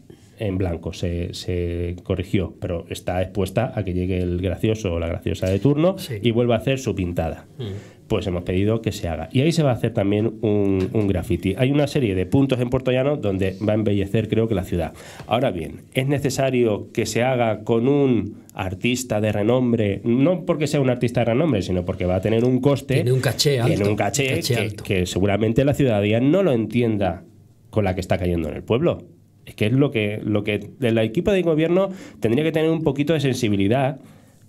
en blanco, se, corrigió, pero está expuesta a que llegue el gracioso o la graciosa de turno y vuelva a hacer su pintada. Mm. Pues hemos pedido que se haga. Y ahí se va a hacer también un, graffiti. Hay una serie de puntos en Puerto Llano donde va a embellecer, creo que, la ciudad. Ahora bien, ¿es necesario que se haga con un artista de renombre, no porque sea un artista de renombre, sino porque va a tener un coste. Tiene un caché alto. Tiene un caché, que, alto. que, seguramente la ciudadanía no lo entienda con la que está cayendo en el pueblo. Es que es lo que, lo que el equipo de gobierno tendría que tener un poquito de sensibilidad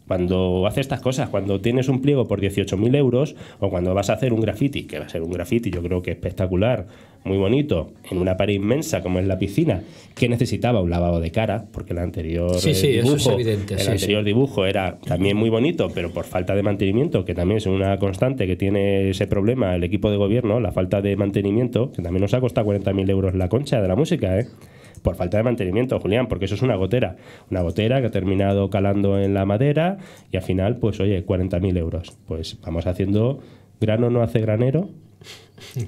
cuando hace estas cosas, cuando tienes un pliego por 18.000 euros o cuando vas a hacer un graffiti, que va a ser un graffiti yo creo que espectacular, muy bonito, en una pared inmensa como es la piscina, que necesitaba un lavado de cara, porque el anterior dibujo, el anterior dibujo era también muy bonito, pero por falta de mantenimiento, que también es una constante que tiene ese problema el equipo de gobierno, la falta de mantenimiento, que también nos ha costado 40.000 euros la concha de la música, ¿eh? por falta de mantenimiento, Julián, porque eso es una gotera. Una gotera que ha terminado calando en la madera y al final, pues oye, 40.000 euros. Pues vamos haciendo grano no hace granero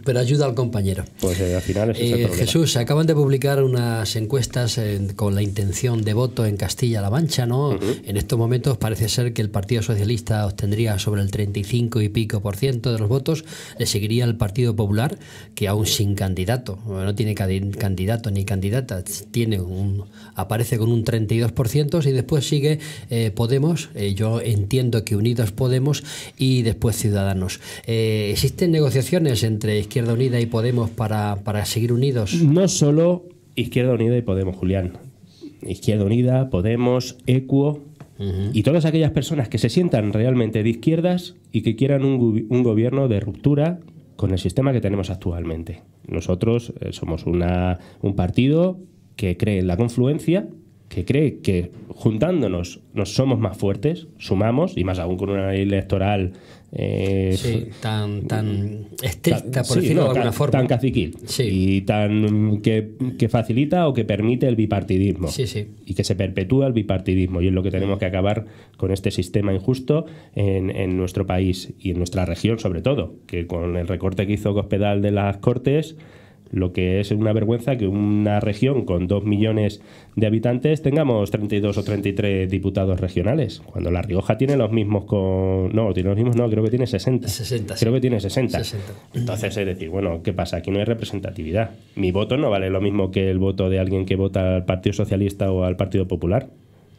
pero ayuda al compañero. Pues eh, final es eh, Jesús, se acaban de publicar unas encuestas con la intención de voto en Castilla-La Mancha, ¿no? En estos momentos parece ser que el Partido Socialista obtendría sobre el 35 y pico por ciento de los votos, le seguiría el Partido Popular, que aún sin candidato, no tiene candidato ni candidata, tiene un, aparece con un 32% por y después sigue eh, Podemos, yo entiendo que Unidos Podemos y después Ciudadanos. ¿Existen negociaciones entre entre Izquierda Unida y Podemos para, seguir unidos? No solo Izquierda Unida y Podemos, Julián. Izquierda Unida, Podemos, Equo, y todas aquellas personas que se sientan realmente de izquierdas y que quieran un, gobierno de ruptura con el sistema que tenemos actualmente. Nosotros eh, somos una, un partido que cree en la confluencia, que cree que juntándonos nos somos más fuertes, sumamos, y más aún con una ley electoral eh, tan, tan mm, estricta, por decirlo de alguna forma. Tan caciquil. Y tan mm, que, facilita o que permite el bipartidismo. y que se perpetúa el bipartidismo. Y es lo que tenemos que acabar con este sistema injusto en, en, nuestro país y en nuestra región, sobre todo. Que con el recorte que hizo Cospedal de las Cortes lo que es una vergüenza que una región con 2 millones de habitantes tengamos 32 o 33 diputados regionales, cuando La Rioja tiene los mismos con... No, tiene los mismos, no, creo que tiene 60. 60 creo que tiene 60. 60. Entonces es decir, bueno, ¿qué pasa? Aquí no hay representatividad. Mi voto no vale lo mismo que el voto de alguien que vota al Partido Socialista o al Partido Popular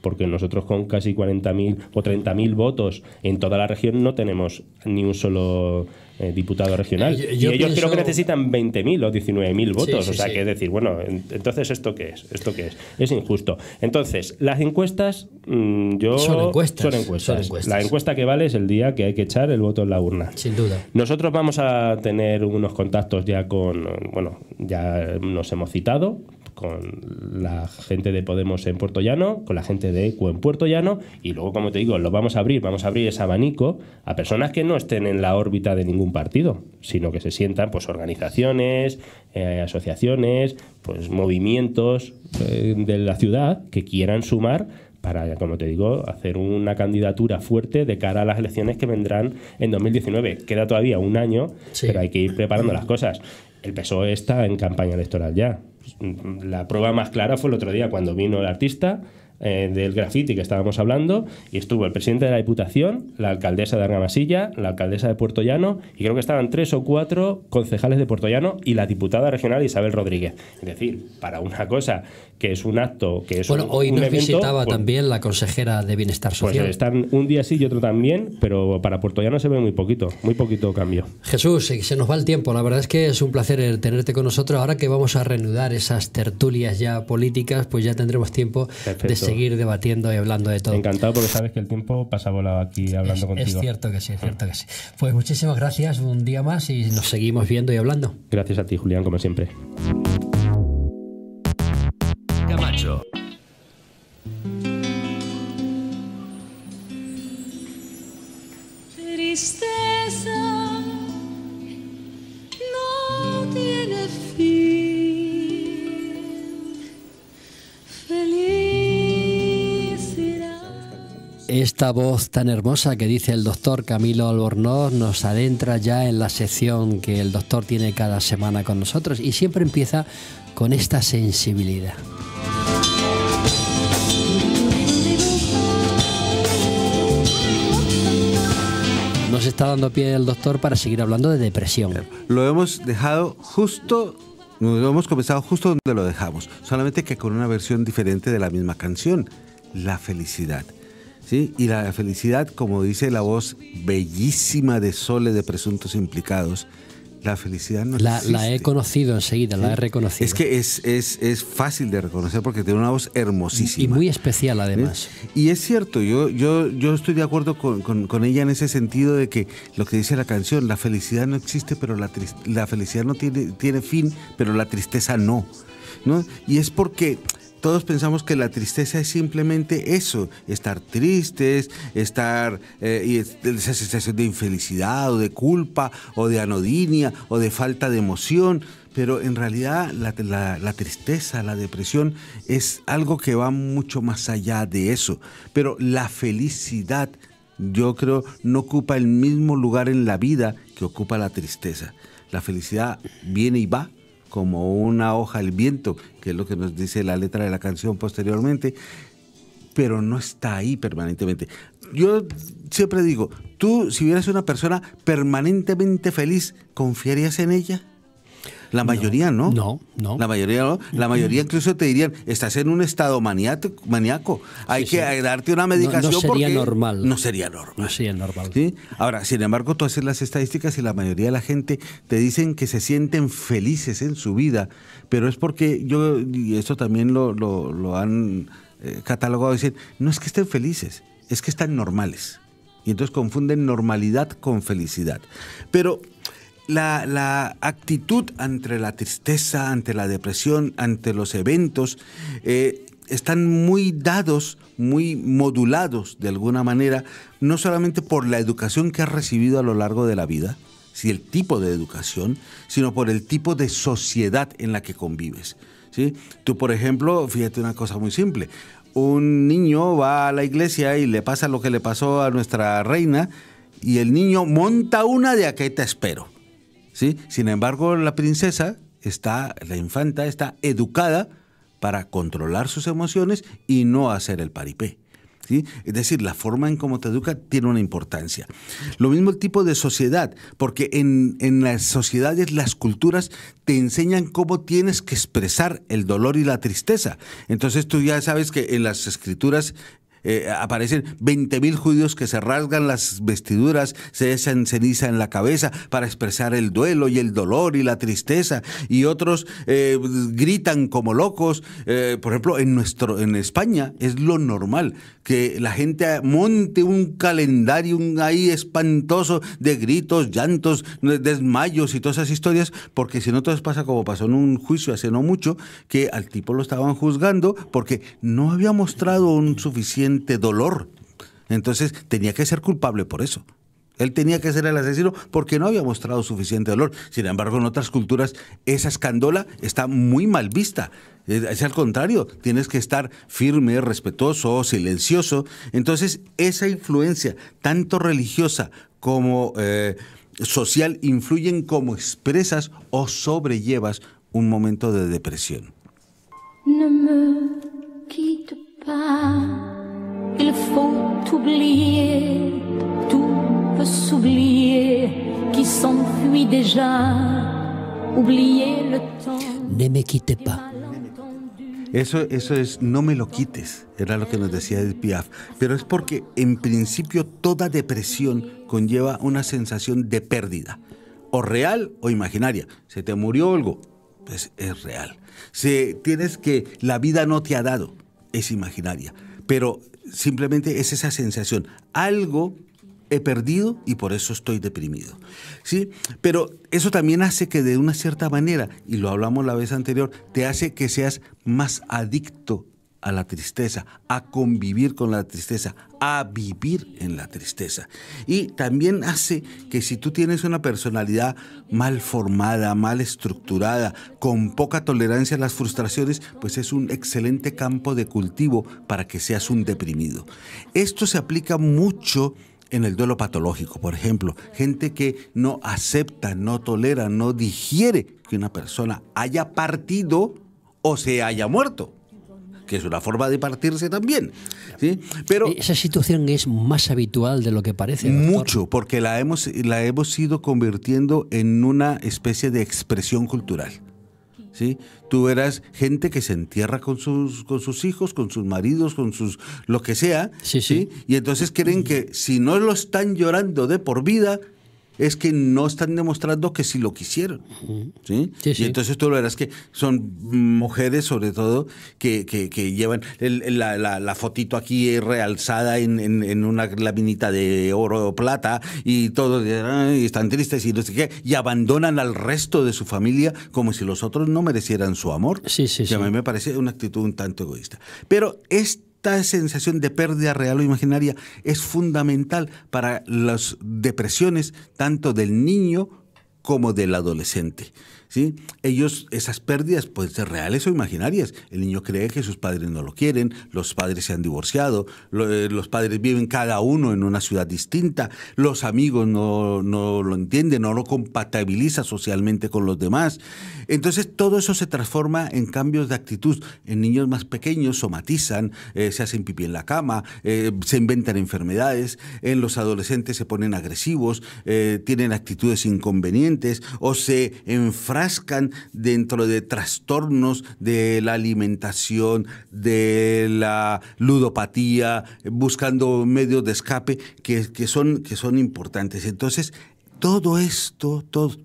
porque nosotros con casi 40.000 o 30.000 votos en toda la región no tenemos ni un solo eh, diputado regional. Eh, y ellos creo que necesitan 20.000 o 19.000 votos. o sea, que es decir, bueno, entonces ¿esto qué es? ¿Esto qué es? Es injusto. Entonces, las encuestas, mm, yo... encuestas, son encuestas. Son encuestas. La encuesta que vale es el día que hay que echar el voto en la urna. Sin duda. Nosotros vamos a tener unos contactos ya con... Bueno, ya nos hemos citado con la gente de Podemos en Puerto Llano, con la gente de ECU en Puerto Llano, y luego, como te digo, lo vamos a abrir, vamos a abrir ese abanico a personas que no estén en la órbita de ningún partido, sino que se sientan pues organizaciones, eh, asociaciones, pues movimientos eh, de la ciudad que quieran sumar para, como te digo, hacer una candidatura fuerte de cara a las elecciones que vendrán en 2019. Queda todavía un año, pero hay que ir preparando las cosas. El PSOE está en campaña electoral ya. Pues, mm, la prueba más clara fue el otro día cuando vino el artista eh, del graffiti que estábamos hablando, y estuvo el presidente de la Diputación, la alcaldesa de Argamasilla, la alcaldesa de Puerto Llano, y creo que estaban tres o cuatro concejales de Puerto Llano y la diputada regional Isabel Rodríguez. Es decir, para una cosa que es un acto, que es bueno, un. Bueno, hoy nos visitaba pues también la consejera de Bienestar pues Social. Pues están un día sí y otro también, pero para Puerto Llano se ve muy poquito, muy poquito cambio. Jesús, eh, se nos va el tiempo. La verdad es que es un placer eh, tenerte con nosotros. Ahora que vamos a reanudar esas tertulias ya políticas, pues ya tendremos tiempo de seguir seguir debatiendo y hablando de todo. Encantado porque sabes que el tiempo pasa volado aquí hablando contigo. Es cierto que sí, es cierto que sí. Pues muchísimas gracias, un día más y nos seguimos viendo y hablando. Gracias a ti, Julián, como siempre. esta voz tan hermosa que dice el doctor Camilo Albornoz nos adentra ya en la sección que el doctor tiene cada semana con nosotros y siempre empieza con esta sensibilidad. Nos está dando pie el doctor para seguir hablando de depresión. Lo hemos dejado justo lo hemos comenzado justo donde lo dejamos, solamente que con una versión diferente de la misma canción, la felicidad. Y la felicidad, como dice la voz bellísima de Sole de Presuntos Implicados, la felicidad no la, existe. La he conocido enseguida, la he reconocido. Es que es, fácil de reconocer porque tiene una voz hermosísima. Y muy especial además. ¿Eh? Y es cierto, yo, yo, yo estoy de acuerdo con, ella en ese sentido de que lo que dice la canción, la felicidad no existe, pero la, la felicidad no tiene, tiene fin, pero la tristeza no. ¿no? Y es porque todos pensamos que la tristeza es simplemente eso, estar tristes, estar eh, y esa sensación de infelicidad o de culpa o de anodinia o de falta de emoción, pero en realidad la, tristeza, la depresión es algo que va mucho más allá de eso, pero la felicidad yo creo no ocupa el mismo lugar en la vida que ocupa la tristeza. La felicidad viene y va, como una hoja al viento, que es lo que nos dice la letra de la canción posteriormente, pero no está ahí permanentemente. Yo siempre digo, tú si hubieras una persona permanentemente feliz, ¿confiarías en ella? La mayoría no. No, no. La mayoría no. La mayoría incluso te dirían, estás en un estado maníaco. Hay que darte una medicación. No, no sería normal. No sería normal. No sería normal. Ahora, sin embargo, tú haces las estadísticas y la mayoría de la gente te dicen que se sienten felices en su vida, pero es porque yo, y esto también lo, han eh, catalogado, dicen, no es que estén felices, es que están normales. Y entonces confunden normalidad con felicidad. Pero la, actitud ante la tristeza, ante la depresión, ante los eventos, eh, están muy dados, muy modulados de alguna manera, no solamente por la educación que has recibido a lo largo de la vida, si el tipo de educación, sino por el tipo de sociedad en la que convives. Tú, por ejemplo, fíjate una cosa muy simple. Un niño va a la iglesia y le pasa lo que le pasó a nuestra reina y el niño monta una de aquella, te espero. Sin embargo, la princesa está, la infanta está educada para controlar sus emociones y no hacer el paripé. ¿Sí? Es decir, la forma en cómo te educa tiene una importancia. Lo mismo el tipo de sociedad, porque en, en, las sociedades, las culturas te enseñan cómo tienes que expresar el dolor y la tristeza. Entonces tú ya sabes que en las escrituras eh, aparecen 20.000 judíos que se rasgan las vestiduras, se echan ceniza en la cabeza para expresar el duelo y el dolor y la tristeza, y otros eh, gritan como locos. Eh, por ejemplo, en, nuestro, en España es lo normal que la gente monte un calendario ahí espantoso de gritos, llantos, desmayos y todas esas historias, porque si no, todo pasa como pasó en un juicio hace no mucho, que al tipo lo estaban juzgando porque no había mostrado un suficiente dolor. Entonces tenía que ser culpable por eso. Él tenía que ser el asesino porque no había mostrado suficiente dolor. Sin embargo, en otras culturas esa escándola está muy mal vista. Es al contrario, tienes que estar firme, respetuoso, silencioso. Entonces, esa influencia, tanto religiosa como eh, social, influyen como expresas o sobrellevas un momento de depresión. No me il faut oublier, tout qui s'enfuit déjà, oublier le temps. Ne me quitte pas. Eso, eso es, no me lo quites, era lo que nos decía el Piaf. Pero es porque en principio toda depresión conlleva una sensación de pérdida, o real o imaginaria. Se te murió algo, pues es real. Si tienes que la vida no te ha dado, es imaginaria. Pero simplemente es esa sensación. Algo he perdido y por eso estoy deprimido. ¿Sí? Pero eso también hace que de una cierta manera, y lo hablamos la vez anterior, te hace que seas más adicto a la tristeza, a convivir con la tristeza, a vivir en la tristeza. Y también hace que si tú tienes una personalidad mal formada, mal estructurada, con poca tolerancia a las frustraciones, pues es un excelente campo de cultivo para que seas un deprimido. Esto se aplica mucho en el duelo patológico, por ejemplo, gente que no acepta, no tolera, no digiere que una persona haya partido o se haya muerto que es una forma de partirse también. ¿sí? Pero Esa situación es más habitual de lo que parece. Mucho, porque la hemos, la hemos ido convirtiendo en una especie de expresión cultural. ¿Sí? Tú verás gente que se entierra con sus, con sus hijos, con sus maridos, con sus lo que sea, sí, ¿sí? Y entonces creen que si no lo están llorando de por vida, es que no están demostrando que si lo quisieron. ¿sí? Y entonces tú lo verás que son mujeres, sobre todo, que, llevan la, fotito aquí realzada en, una laminita de oro o plata y todos están tristes y no sé qué, y abandonan al resto de su familia como si los otros no merecieran su amor. Sí, sí, a mí me parece una actitud un tanto egoísta. Pero es esta sensación de pérdida real o imaginaria es fundamental para las depresiones tanto del niño como del adolescente. Ellos, esas pérdidas pueden ser reales o imaginarias. El niño cree que sus padres no lo quieren, los padres se han divorciado, eh, los padres viven cada uno en una ciudad distinta, los amigos no, lo entienden, no lo compatibiliza socialmente con los demás. Entonces todo eso se transforma en cambios de actitud. En niños más pequeños somatizan, eh, se hacen pipí en la cama, eh, se inventan enfermedades, en los adolescentes se ponen agresivos, tienen actitudes inconvenientes o se enfrascan dentro de trastornos de la alimentación, de la ludopatía, buscando medios de escape que, que son, que son importantes. Entonces, todo esto, todo,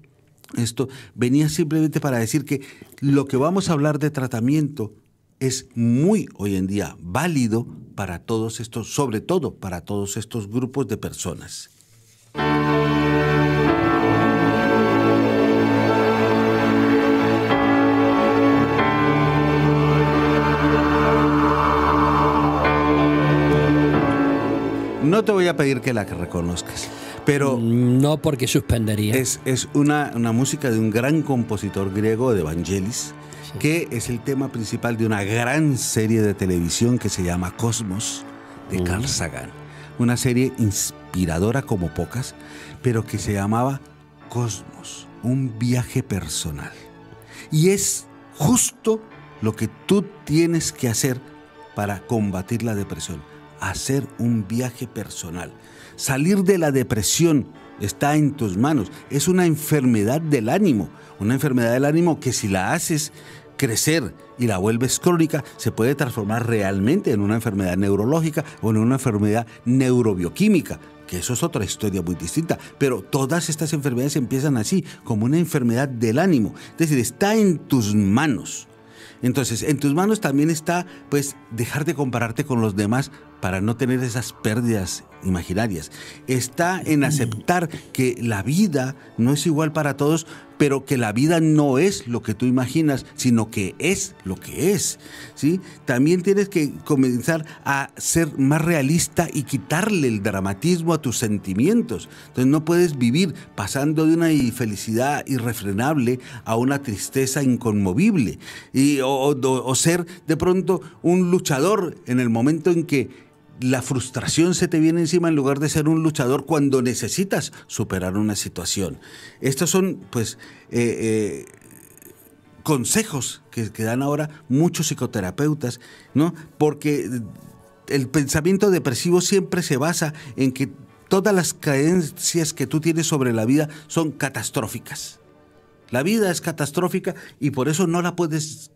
esto venía simplemente para decir que lo que vamos a hablar de tratamiento es muy hoy en día válido para todos estos, sobre todo para todos estos grupos de personas. No te voy a pedir que la reconozcas. Pero mm, no porque suspendería. Es, una, música de un gran compositor griego de Evangelis, que es el tema principal de una gran serie de televisión que se llama Cosmos, de mm. Carl Sagan. Una serie inspiradora como pocas, pero que se llamaba Cosmos, un viaje personal. Y es justo lo que tú tienes que hacer para combatir la depresión hacer un viaje personal. Salir de la depresión está en tus manos. Es una enfermedad del ánimo, una enfermedad del ánimo que si la haces crecer y la vuelves crónica, se puede transformar realmente en una enfermedad neurológica o en una enfermedad neurobioquímica, que eso es otra historia muy distinta. Pero todas estas enfermedades empiezan así, como una enfermedad del ánimo. Es decir, está en tus manos. Entonces, en tus manos también está, pues, dejar de compararte con los demás para no tener esas pérdidas imaginarias. Está en aceptar que la vida no es igual para todos, pero que la vida no es lo que tú imaginas, sino que es lo que es. ¿sí? También tienes que comenzar a ser más realista y quitarle el dramatismo a tus sentimientos. Entonces no puedes vivir pasando de una felicidad irrefrenable a una tristeza inconmovible y, o, o ser de pronto un luchador en el momento en que la frustración se te viene encima en lugar de ser un luchador cuando necesitas superar una situación. Estos son, pues, eh, eh, consejos que, que, dan ahora muchos psicoterapeutas, ¿no? Porque el pensamiento depresivo siempre se basa en que todas las creencias que tú tienes sobre la vida son catastróficas. La vida es catastrófica y por eso no la puedes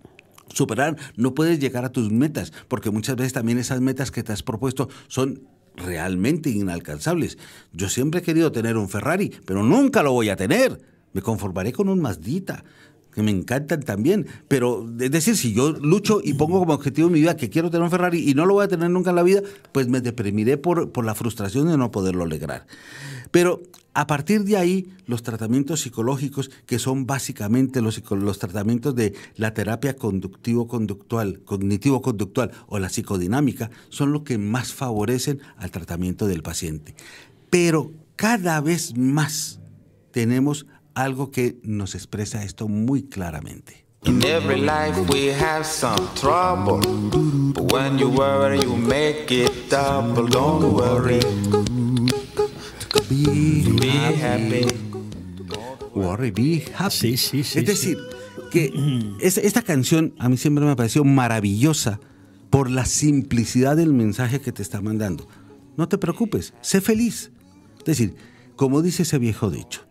superar, no puedes llegar a tus metas, porque muchas veces también esas metas que te has propuesto son realmente inalcanzables. Yo siempre he querido tener un Ferrari, pero nunca lo voy a tener. Me conformaré con un Mazdita, que me encantan también. Pero, es decir, si yo lucho y pongo como objetivo en mi vida que quiero tener un Ferrari y no lo voy a tener nunca en la vida, pues me deprimiré por, por la frustración de no poderlo lograr. Pero a partir de ahí, los tratamientos psicológicos, que son básicamente los, tratamientos de la terapia conductivo-conductual, cognitivo-conductual o la psicodinámica, son los que más favorecen al tratamiento del paciente. Pero cada vez más tenemos algo que nos expresa esto muy claramente. In every life we have some trouble, when you worry you make it don't worry. Be, happy. Worry, be happy. Es decir, que esta canción a mí siempre me ha parecido maravillosa por la simplicidad del mensaje que te está mandando. No te preocupes, sé feliz. Es decir, como dice ese viejo dicho,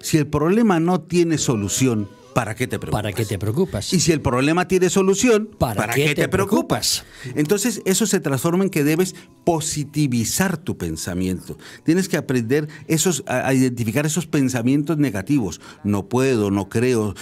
si el problema no tiene solución, ¿para qué te preocupas? ¿Para qué te preocupas? Y si el problema tiene solución, ¿para, qué, te, preocupas? Entonces, eso se transforma en que debes positivizar tu pensamiento. Tienes que aprender esos, a, identificar esos pensamientos negativos. No puedo, no creo,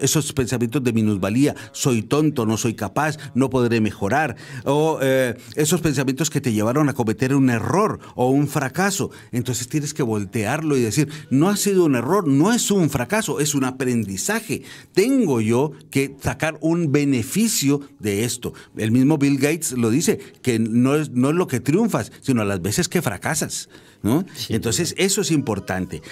esos pensamientos de minusvalía. Soy tonto, no soy capaz, no podré mejorar. O eh, esos pensamientos que te llevaron a cometer un error o un fracaso. Entonces tienes que voltearlo y decir, no ha sido un error, no es un fracaso, es un aprendizaje. Tengo yo que sacar un beneficio de esto. El mismo Bill Gates lo dice, que no es, no es lo que triunfas, sino a las veces que fracasas. ¿no? Entonces, eso es importante.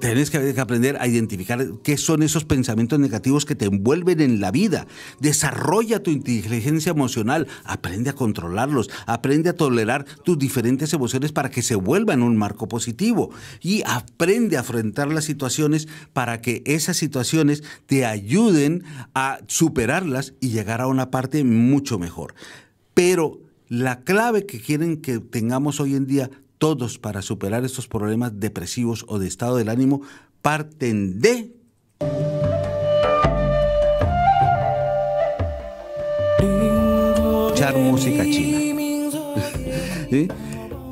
Tienes que aprender a identificar qué son esos pensamientos negativos que te envuelven en la vida. Desarrolla tu inteligencia emocional, aprende a controlarlos, aprende a tolerar tus diferentes emociones para que se vuelvan un marco positivo y aprende a afrontar las situaciones para que esas situaciones te ayuden a superarlas y llegar a una parte mucho mejor. Pero la clave que quieren que tengamos hoy en día todos para superar estos problemas depresivos o de estado del ánimo parten de... Escuchar música china.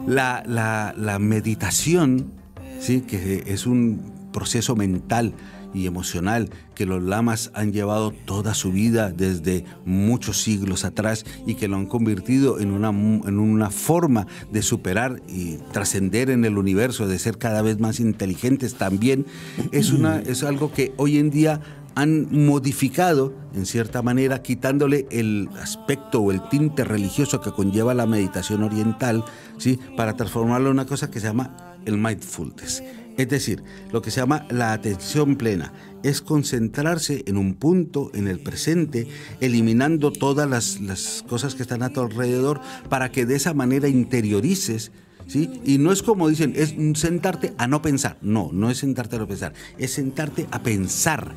La, la meditación, ¿sí? que es un proceso mental y emocional que los lamas han llevado toda su vida desde muchos siglos atrás y que lo han convertido en una, en una forma de superar y trascender en el universo, de ser cada vez más inteligentes también, es, una, es algo que hoy en día han modificado en cierta manera, quitándole el aspecto o el tinte religioso que conlleva la meditación oriental, ¿sí? para transformarlo en una cosa que se llama el mindfulness, es decir, lo que se llama la atención plena es concentrarse en un punto, en el presente, eliminando todas las, cosas que están a tu alrededor para que de esa manera interiorices ¿Sí? Y no es como dicen, es sentarte a no pensar. No, no es sentarte a no pensar, es sentarte a pensar.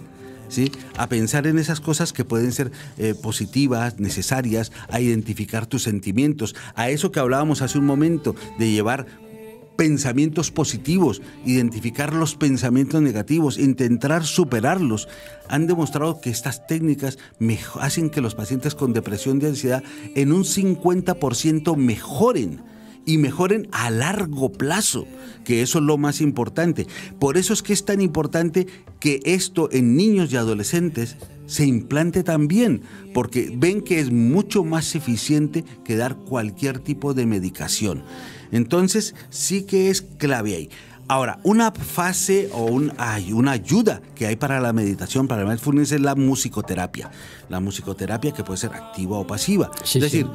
¿Sí? a pensar en esas cosas que pueden ser eh, positivas, necesarias, a identificar tus sentimientos, a eso que hablábamos hace un momento, de llevar pensamientos positivos, identificar los pensamientos negativos, intentar superarlos. Han demostrado que estas técnicas hacen que los pacientes con depresión y ansiedad en un 50% mejoren y mejoren a largo plazo, que eso es lo más importante. Por eso es que es tan importante que esto en niños y adolescentes se implante también, porque ven que es mucho más eficiente que dar cualquier tipo de medicación. Entonces sí que es clave ahí. Ahora, una fase o un, una ayuda que hay para la meditación, para el mindfulness, es la musicoterapia. La musicoterapia que puede ser activa o pasiva. es decir,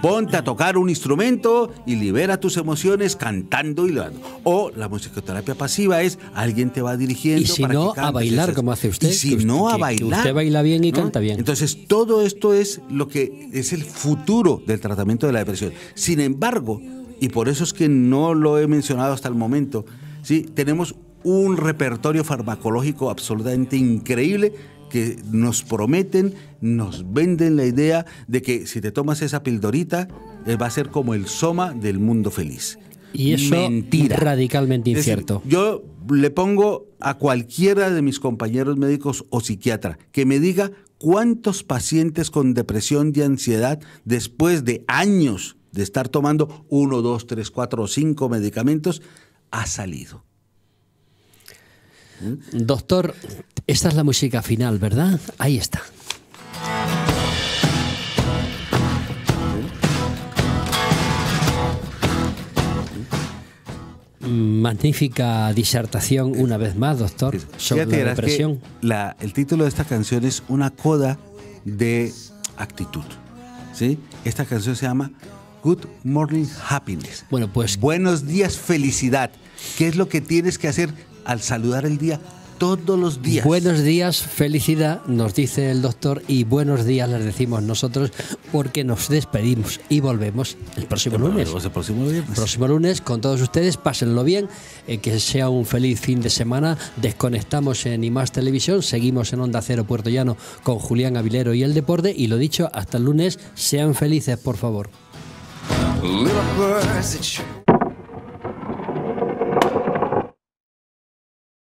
ponte a tocar un instrumento y libera tus emociones cantando y dando. O la musicoterapia pasiva es alguien te va dirigiendo. Y si no, a bailar como hace usted. si no, a bailar. usted baila bien y canta bien. Entonces, todo esto es lo que es el futuro del tratamiento de la depresión. Sin embargo, y por eso es que no lo he mencionado hasta el momento. ¿sí? Tenemos un repertorio farmacológico absolutamente increíble que nos prometen, nos venden la idea de que si te tomas esa pildorita eh, va a ser como el soma del mundo feliz. Y eso Mentira. radicalmente incierto. yo le pongo a cualquiera de mis compañeros médicos o psiquiatra que me diga cuántos pacientes con depresión y ansiedad después de años de estar tomando uno, dos, tres, cuatro o cinco medicamentos, ha salido. Doctor, esta es la música final, ¿verdad? Ahí está. Magnífica disertación una vez más, doctor, sobre la depresión. el título de esta canción es una coda de actitud. ¿sí? Esta canción se llama Good Morning Happiness. Bueno, pues. Buenos días, felicidad. ¿Qué es lo que tienes que hacer al saludar el día? Todos los días. Buenos días, felicidad, nos dice el doctor, y buenos días les decimos nosotros porque nos despedimos y volvemos el próximo lunes. El próximo lunes. Próximo lunes con todos ustedes, pásenlo bien, eh, que sea un feliz fin de semana. Desconectamos en más Televisión, seguimos en Onda Cero Puerto Llano con Julián Avilero y el deporte. Y lo dicho, hasta el lunes, sean felices, por favor. Little birds that you...